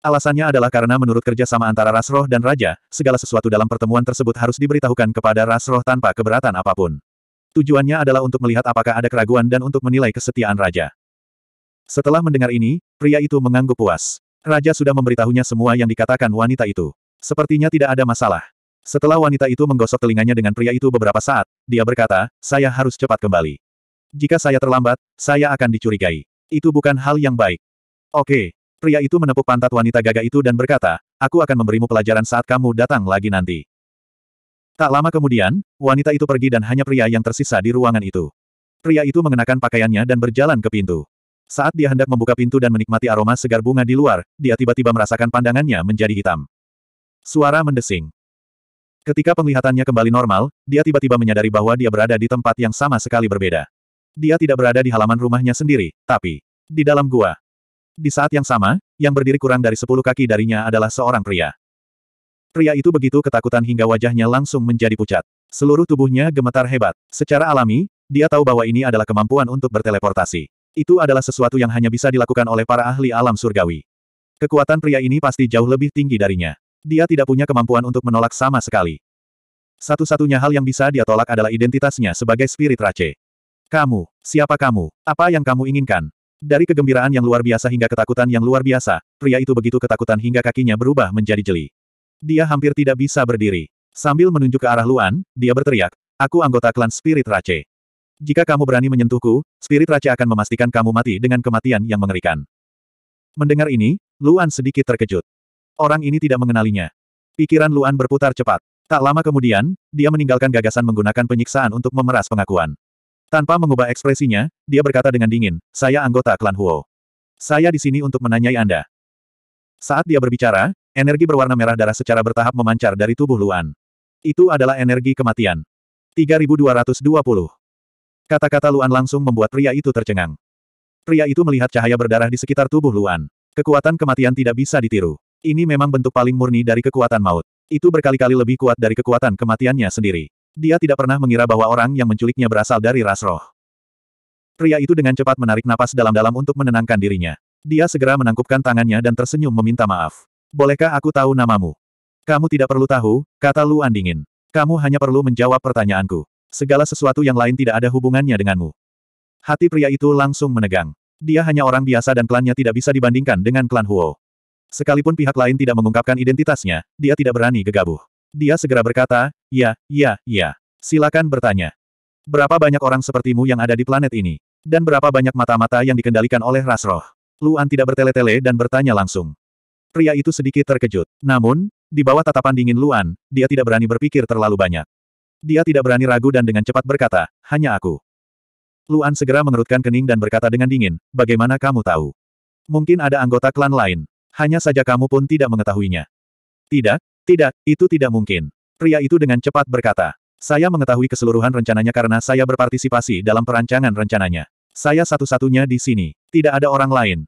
Alasannya adalah karena menurut kerjasama antara Rasroh dan Raja, segala sesuatu dalam pertemuan tersebut harus diberitahukan kepada Rasroh tanpa keberatan apapun tujuannya adalah untuk melihat apakah ada keraguan dan untuk menilai kesetiaan raja. Setelah mendengar ini, pria itu mengangguk puas. Raja sudah memberitahunya semua yang dikatakan wanita itu. Sepertinya tidak ada masalah. Setelah wanita itu menggosok telinganya dengan pria itu beberapa saat, dia berkata, saya harus cepat kembali. Jika saya terlambat, saya akan dicurigai. Itu bukan hal yang baik. Oke. Pria itu menepuk pantat wanita gagah itu dan berkata, aku akan memberimu pelajaran saat kamu datang lagi nanti. Tak lama kemudian, wanita itu pergi dan hanya pria yang tersisa di ruangan itu. Pria itu mengenakan pakaiannya dan berjalan ke pintu. Saat dia hendak membuka pintu dan menikmati aroma segar bunga di luar, dia tiba-tiba merasakan pandangannya menjadi hitam. Suara mendesing. Ketika penglihatannya kembali normal, dia tiba-tiba menyadari bahwa dia berada di tempat yang sama sekali berbeda. Dia tidak berada di halaman rumahnya sendiri, tapi di dalam gua. Di saat yang sama, yang berdiri kurang dari sepuluh kaki darinya adalah seorang pria. Pria itu begitu ketakutan hingga wajahnya langsung menjadi pucat. Seluruh tubuhnya gemetar hebat. Secara alami, dia tahu bahwa ini adalah kemampuan untuk berteleportasi. Itu adalah sesuatu yang hanya bisa dilakukan oleh para ahli alam surgawi. Kekuatan pria ini pasti jauh lebih tinggi darinya. Dia tidak punya kemampuan untuk menolak sama sekali. Satu-satunya hal yang bisa dia tolak adalah identitasnya sebagai spirit race. Kamu, siapa kamu, apa yang kamu inginkan? Dari kegembiraan yang luar biasa hingga ketakutan yang luar biasa, pria itu begitu ketakutan hingga kakinya berubah menjadi jeli. Dia hampir tidak bisa berdiri. Sambil menunjuk ke arah Luan, dia berteriak, Aku anggota klan Spirit Race. Jika kamu berani menyentuhku, Spirit Race akan memastikan kamu mati dengan kematian yang mengerikan. Mendengar ini, Luan sedikit terkejut. Orang ini tidak mengenalinya. Pikiran Luan berputar cepat. Tak lama kemudian, dia meninggalkan gagasan menggunakan penyiksaan untuk memeras pengakuan. Tanpa mengubah ekspresinya, dia berkata dengan dingin, saya anggota klan Huo. Saya di sini untuk menanyai Anda. Saat dia berbicara, energi berwarna merah darah secara bertahap memancar dari tubuh Luan. Itu adalah energi kematian. 3220. Kata-kata Luan langsung membuat pria itu tercengang. Pria itu melihat cahaya berdarah di sekitar tubuh Luan. Kekuatan kematian tidak bisa ditiru. Ini memang bentuk paling murni dari kekuatan maut. Itu berkali-kali lebih kuat dari kekuatan kematiannya sendiri. Dia tidak pernah mengira bahwa orang yang menculiknya berasal dari ras roh. Pria itu dengan cepat menarik napas dalam-dalam untuk menenangkan dirinya. Dia segera menangkupkan tangannya dan tersenyum meminta maaf. Bolehkah aku tahu namamu? Kamu tidak perlu tahu, kata Luan dingin. Kamu hanya perlu menjawab pertanyaanku. Segala sesuatu yang lain tidak ada hubungannya denganmu. Hati pria itu langsung menegang. Dia hanya orang biasa dan klannya tidak bisa dibandingkan dengan klan Huo. Sekalipun pihak lain tidak mengungkapkan identitasnya, dia tidak berani gegabah. Dia segera berkata, ya, ya, ya. Silakan bertanya. Berapa banyak orang sepertimu yang ada di planet ini? Dan berapa banyak mata-mata yang dikendalikan oleh Rasroh? Luan tidak bertele-tele dan bertanya langsung. Pria itu sedikit terkejut. Namun, di bawah tatapan dingin Luan, dia tidak berani berpikir terlalu banyak. Dia tidak berani ragu dan dengan cepat berkata, hanya aku. Luan segera mengerutkan kening dan berkata dengan dingin, bagaimana kamu tahu? Mungkin ada anggota klan lain. Hanya saja kamu pun tidak mengetahuinya. Tidak, tidak, itu tidak mungkin. Pria itu dengan cepat berkata, saya mengetahui keseluruhan rencananya karena saya berpartisipasi dalam perancangan rencananya. Saya satu-satunya di sini. Tidak ada orang lain.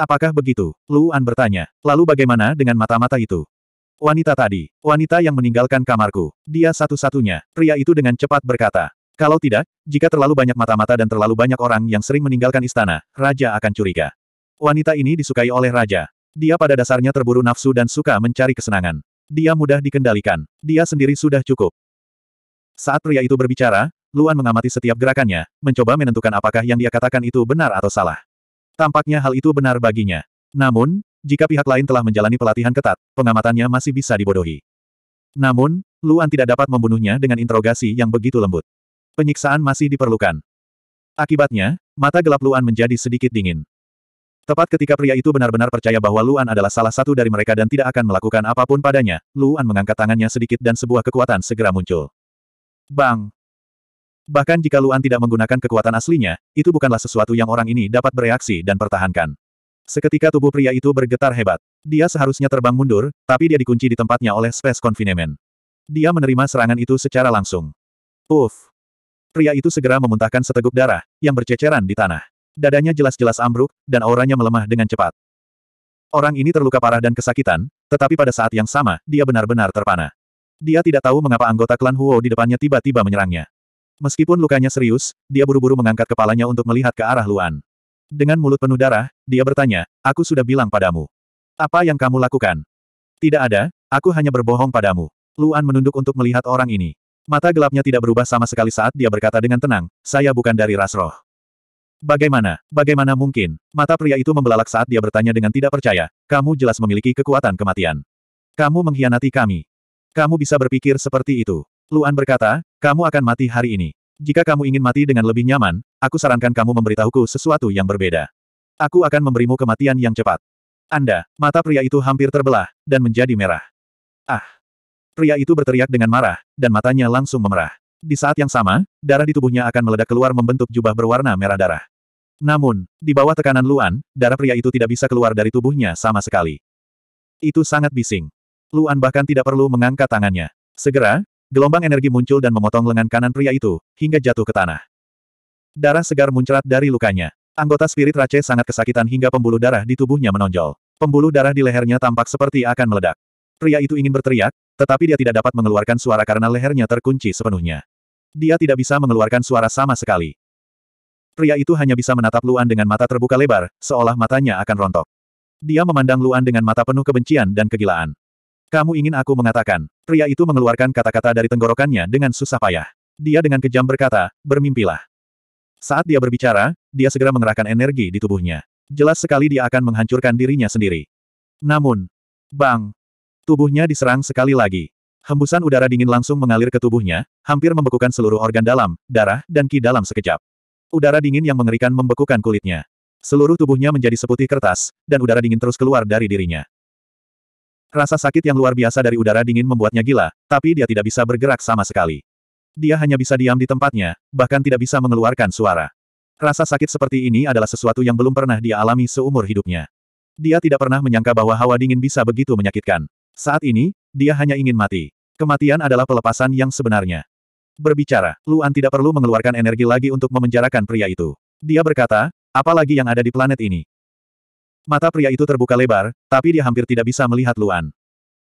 Apakah begitu? Luan bertanya. Lalu bagaimana dengan mata-mata itu? Wanita tadi. Wanita yang meninggalkan kamarku. Dia satu-satunya. Pria itu dengan cepat berkata. Kalau tidak, jika terlalu banyak mata-mata dan terlalu banyak orang yang sering meninggalkan istana, Raja akan curiga. Wanita ini disukai oleh Raja. Dia pada dasarnya terburu nafsu dan suka mencari kesenangan. Dia mudah dikendalikan. Dia sendiri sudah cukup. Saat pria itu berbicara, Luan mengamati setiap gerakannya, mencoba menentukan apakah yang dia katakan itu benar atau salah. Tampaknya hal itu benar baginya. Namun, jika pihak lain telah menjalani pelatihan ketat, pengamatannya masih bisa dibodohi. Namun, Luan tidak dapat membunuhnya dengan interogasi yang begitu lembut. Penyiksaan masih diperlukan. Akibatnya, mata gelap Luan menjadi sedikit dingin. Tepat ketika pria itu benar-benar percaya bahwa Luan adalah salah satu dari mereka dan tidak akan melakukan apapun padanya, Luan mengangkat tangannya sedikit dan sebuah kekuatan segera muncul. Bang! Bahkan jika Luan tidak menggunakan kekuatan aslinya, itu bukanlah sesuatu yang orang ini dapat bereaksi dan pertahankan. Seketika tubuh pria itu bergetar hebat. Dia seharusnya terbang mundur, tapi dia dikunci di tempatnya oleh Space Confinement. Dia menerima serangan itu secara langsung. Uff! Pria itu segera memuntahkan seteguk darah, yang berceceran di tanah. Dadanya jelas-jelas ambruk, dan auranya melemah dengan cepat. Orang ini terluka parah dan kesakitan, tetapi pada saat yang sama, dia benar-benar terpana. Dia tidak tahu mengapa anggota klan Huo di depannya tiba-tiba menyerangnya. Meskipun lukanya serius, dia buru-buru mengangkat kepalanya untuk melihat ke arah Luan. Dengan mulut penuh darah, dia bertanya, aku sudah bilang padamu. Apa yang kamu lakukan? Tidak ada, aku hanya berbohong padamu. Luan menunduk untuk melihat orang ini. Mata gelapnya tidak berubah sama sekali saat dia berkata dengan tenang, saya bukan dari ras roh. Bagaimana, bagaimana mungkin? Mata pria itu membelalak saat dia bertanya dengan tidak percaya, kamu jelas memiliki kekuatan kematian. Kamu mengkhianati kami. Kamu bisa berpikir seperti itu. Luan berkata, kamu akan mati hari ini. Jika kamu ingin mati dengan lebih nyaman, aku sarankan kamu memberitahuku sesuatu yang berbeda. Aku akan memberimu kematian yang cepat. Anda, mata pria itu hampir terbelah, dan menjadi merah. Ah! Pria itu berteriak dengan marah, dan matanya langsung memerah. Di saat yang sama, darah di tubuhnya akan meledak keluar membentuk jubah berwarna merah darah. Namun, di bawah tekanan Luan, darah pria itu tidak bisa keluar dari tubuhnya sama sekali. Itu sangat bising. Luan bahkan tidak perlu mengangkat tangannya. Segera, Gelombang energi muncul dan memotong lengan kanan pria itu, hingga jatuh ke tanah. Darah segar muncrat dari lukanya. Anggota spirit Rache sangat kesakitan hingga pembuluh darah di tubuhnya menonjol. Pembuluh darah di lehernya tampak seperti akan meledak. Pria itu ingin berteriak, tetapi dia tidak dapat mengeluarkan suara karena lehernya terkunci sepenuhnya. Dia tidak bisa mengeluarkan suara sama sekali. Pria itu hanya bisa menatap Luan dengan mata terbuka lebar, seolah matanya akan rontok. Dia memandang Luan dengan mata penuh kebencian dan kegilaan. Kamu ingin aku mengatakan, pria itu mengeluarkan kata-kata dari tenggorokannya dengan susah payah. Dia dengan kejam berkata, bermimpilah. Saat dia berbicara, dia segera mengerahkan energi di tubuhnya. Jelas sekali dia akan menghancurkan dirinya sendiri. Namun, bang, tubuhnya diserang sekali lagi. Hembusan udara dingin langsung mengalir ke tubuhnya, hampir membekukan seluruh organ dalam, darah, dan ki dalam sekejap. Udara dingin yang mengerikan membekukan kulitnya. Seluruh tubuhnya menjadi seputih kertas, dan udara dingin terus keluar dari dirinya. Rasa sakit yang luar biasa dari udara dingin membuatnya gila, tapi dia tidak bisa bergerak sama sekali. Dia hanya bisa diam di tempatnya, bahkan tidak bisa mengeluarkan suara. Rasa sakit seperti ini adalah sesuatu yang belum pernah dia alami seumur hidupnya. Dia tidak pernah menyangka bahwa hawa dingin bisa begitu menyakitkan. Saat ini, dia hanya ingin mati. Kematian adalah pelepasan yang sebenarnya. Berbicara, Luan tidak perlu mengeluarkan energi lagi untuk memenjarakan pria itu. Dia berkata, apalagi yang ada di planet ini. Mata pria itu terbuka lebar, tapi dia hampir tidak bisa melihat Luan.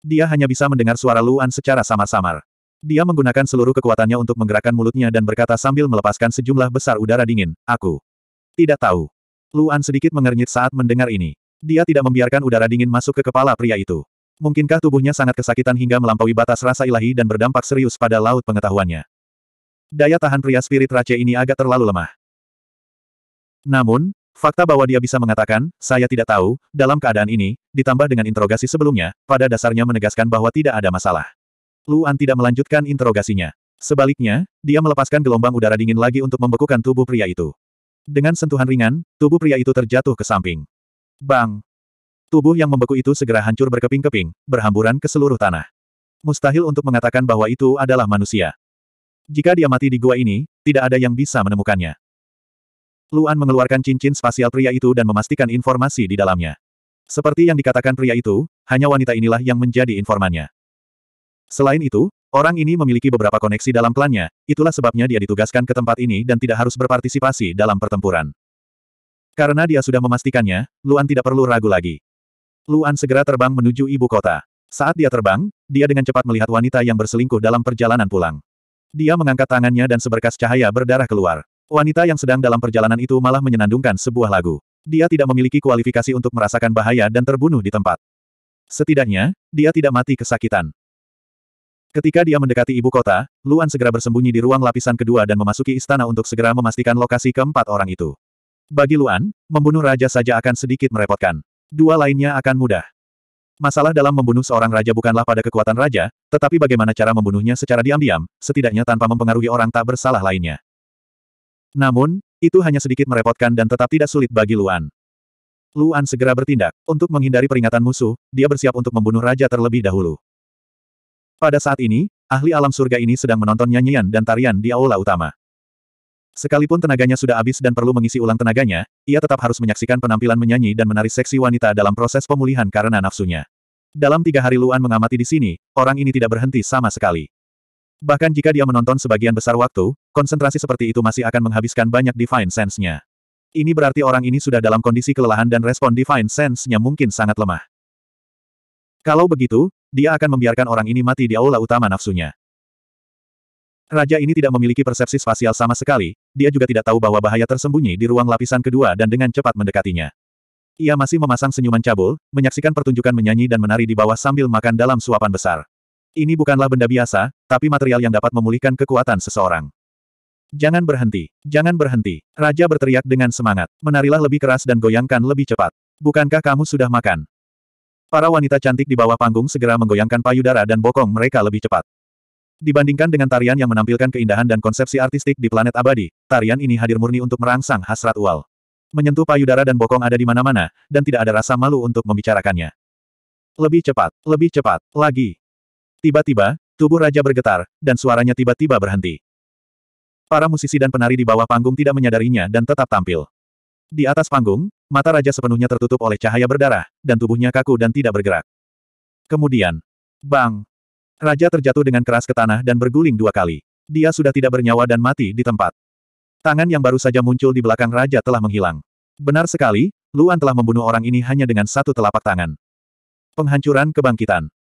Dia hanya bisa mendengar suara Luan secara samar-samar. Dia menggunakan seluruh kekuatannya untuk menggerakkan mulutnya dan berkata sambil melepaskan sejumlah besar udara dingin, Aku tidak tahu. Luan sedikit mengernyit saat mendengar ini. Dia tidak membiarkan udara dingin masuk ke kepala pria itu. Mungkinkah tubuhnya sangat kesakitan hingga melampaui batas rasa ilahi dan berdampak serius pada laut pengetahuannya? Daya tahan pria spirit race ini agak terlalu lemah. Namun, Fakta bahwa dia bisa mengatakan, saya tidak tahu, dalam keadaan ini, ditambah dengan interogasi sebelumnya, pada dasarnya menegaskan bahwa tidak ada masalah. Luan tidak melanjutkan interogasinya. Sebaliknya, dia melepaskan gelombang udara dingin lagi untuk membekukan tubuh pria itu. Dengan sentuhan ringan, tubuh pria itu terjatuh ke samping. Bang! Tubuh yang membeku itu segera hancur berkeping-keping, berhamburan ke seluruh tanah. Mustahil untuk mengatakan bahwa itu adalah manusia. Jika dia mati di gua ini, tidak ada yang bisa menemukannya. Luan mengeluarkan cincin spasial pria itu dan memastikan informasi di dalamnya. Seperti yang dikatakan pria itu, hanya wanita inilah yang menjadi informannya. Selain itu, orang ini memiliki beberapa koneksi dalam klannya, itulah sebabnya dia ditugaskan ke tempat ini dan tidak harus berpartisipasi dalam pertempuran. Karena dia sudah memastikannya, Luan tidak perlu ragu lagi. Luan segera terbang menuju ibu kota. Saat dia terbang, dia dengan cepat melihat wanita yang berselingkuh dalam perjalanan pulang. Dia mengangkat tangannya dan seberkas cahaya berdarah keluar. Wanita yang sedang dalam perjalanan itu malah menyenandungkan sebuah lagu. Dia tidak memiliki kualifikasi untuk merasakan bahaya dan terbunuh di tempat. Setidaknya, dia tidak mati kesakitan. Ketika dia mendekati ibu kota, Luan segera bersembunyi di ruang lapisan kedua dan memasuki istana untuk segera memastikan lokasi keempat orang itu. Bagi Luan, membunuh raja saja akan sedikit merepotkan. Dua lainnya akan mudah. Masalah dalam membunuh seorang raja bukanlah pada kekuatan raja, tetapi bagaimana cara membunuhnya secara diam-diam, setidaknya tanpa mempengaruhi orang tak bersalah lainnya. Namun, itu hanya sedikit merepotkan dan tetap tidak sulit bagi Luan. Luan segera bertindak. Untuk menghindari peringatan musuh, dia bersiap untuk membunuh raja terlebih dahulu. Pada saat ini, ahli alam surga ini sedang menonton nyanyian dan tarian di aula utama. Sekalipun tenaganya sudah habis dan perlu mengisi ulang tenaganya, ia tetap harus menyaksikan penampilan menyanyi dan menari seksi wanita dalam proses pemulihan karena nafsunya. Dalam tiga hari Luan mengamati di sini, orang ini tidak berhenti sama sekali. Bahkan jika dia menonton sebagian besar waktu, konsentrasi seperti itu masih akan menghabiskan banyak Divine Sense-nya. Ini berarti orang ini sudah dalam kondisi kelelahan dan respon Divine Sense-nya mungkin sangat lemah. Kalau begitu, dia akan membiarkan orang ini mati di aula utama nafsunya. Raja ini tidak memiliki persepsi spasial sama sekali, dia juga tidak tahu bahwa bahaya tersembunyi di ruang lapisan kedua dan dengan cepat mendekatinya. Ia masih memasang senyuman cabul, menyaksikan pertunjukan menyanyi dan menari di bawah sambil makan dalam suapan besar. Ini bukanlah benda biasa, tapi material yang dapat memulihkan kekuatan seseorang. Jangan berhenti, jangan berhenti. Raja berteriak dengan semangat. Menarilah lebih keras dan goyangkan lebih cepat. Bukankah kamu sudah makan? Para wanita cantik di bawah panggung segera menggoyangkan payudara dan bokong mereka lebih cepat. Dibandingkan dengan tarian yang menampilkan keindahan dan konsepsi artistik di planet abadi, tarian ini hadir murni untuk merangsang hasrat ual. Menyentuh payudara dan bokong ada di mana-mana, dan tidak ada rasa malu untuk membicarakannya. Lebih cepat, lebih cepat, lagi, Tiba-tiba, tubuh raja bergetar, dan suaranya tiba-tiba berhenti. Para musisi dan penari di bawah panggung tidak menyadarinya dan tetap tampil. Di atas panggung, mata raja sepenuhnya tertutup oleh cahaya berdarah, dan tubuhnya kaku dan tidak bergerak. Kemudian, bang! Raja terjatuh dengan keras ke tanah dan berguling dua kali. Dia sudah tidak bernyawa dan mati di tempat. Tangan yang baru saja muncul di belakang raja telah menghilang. Benar sekali, Luan telah membunuh orang ini hanya dengan satu telapak tangan. Penghancuran kebangkitan.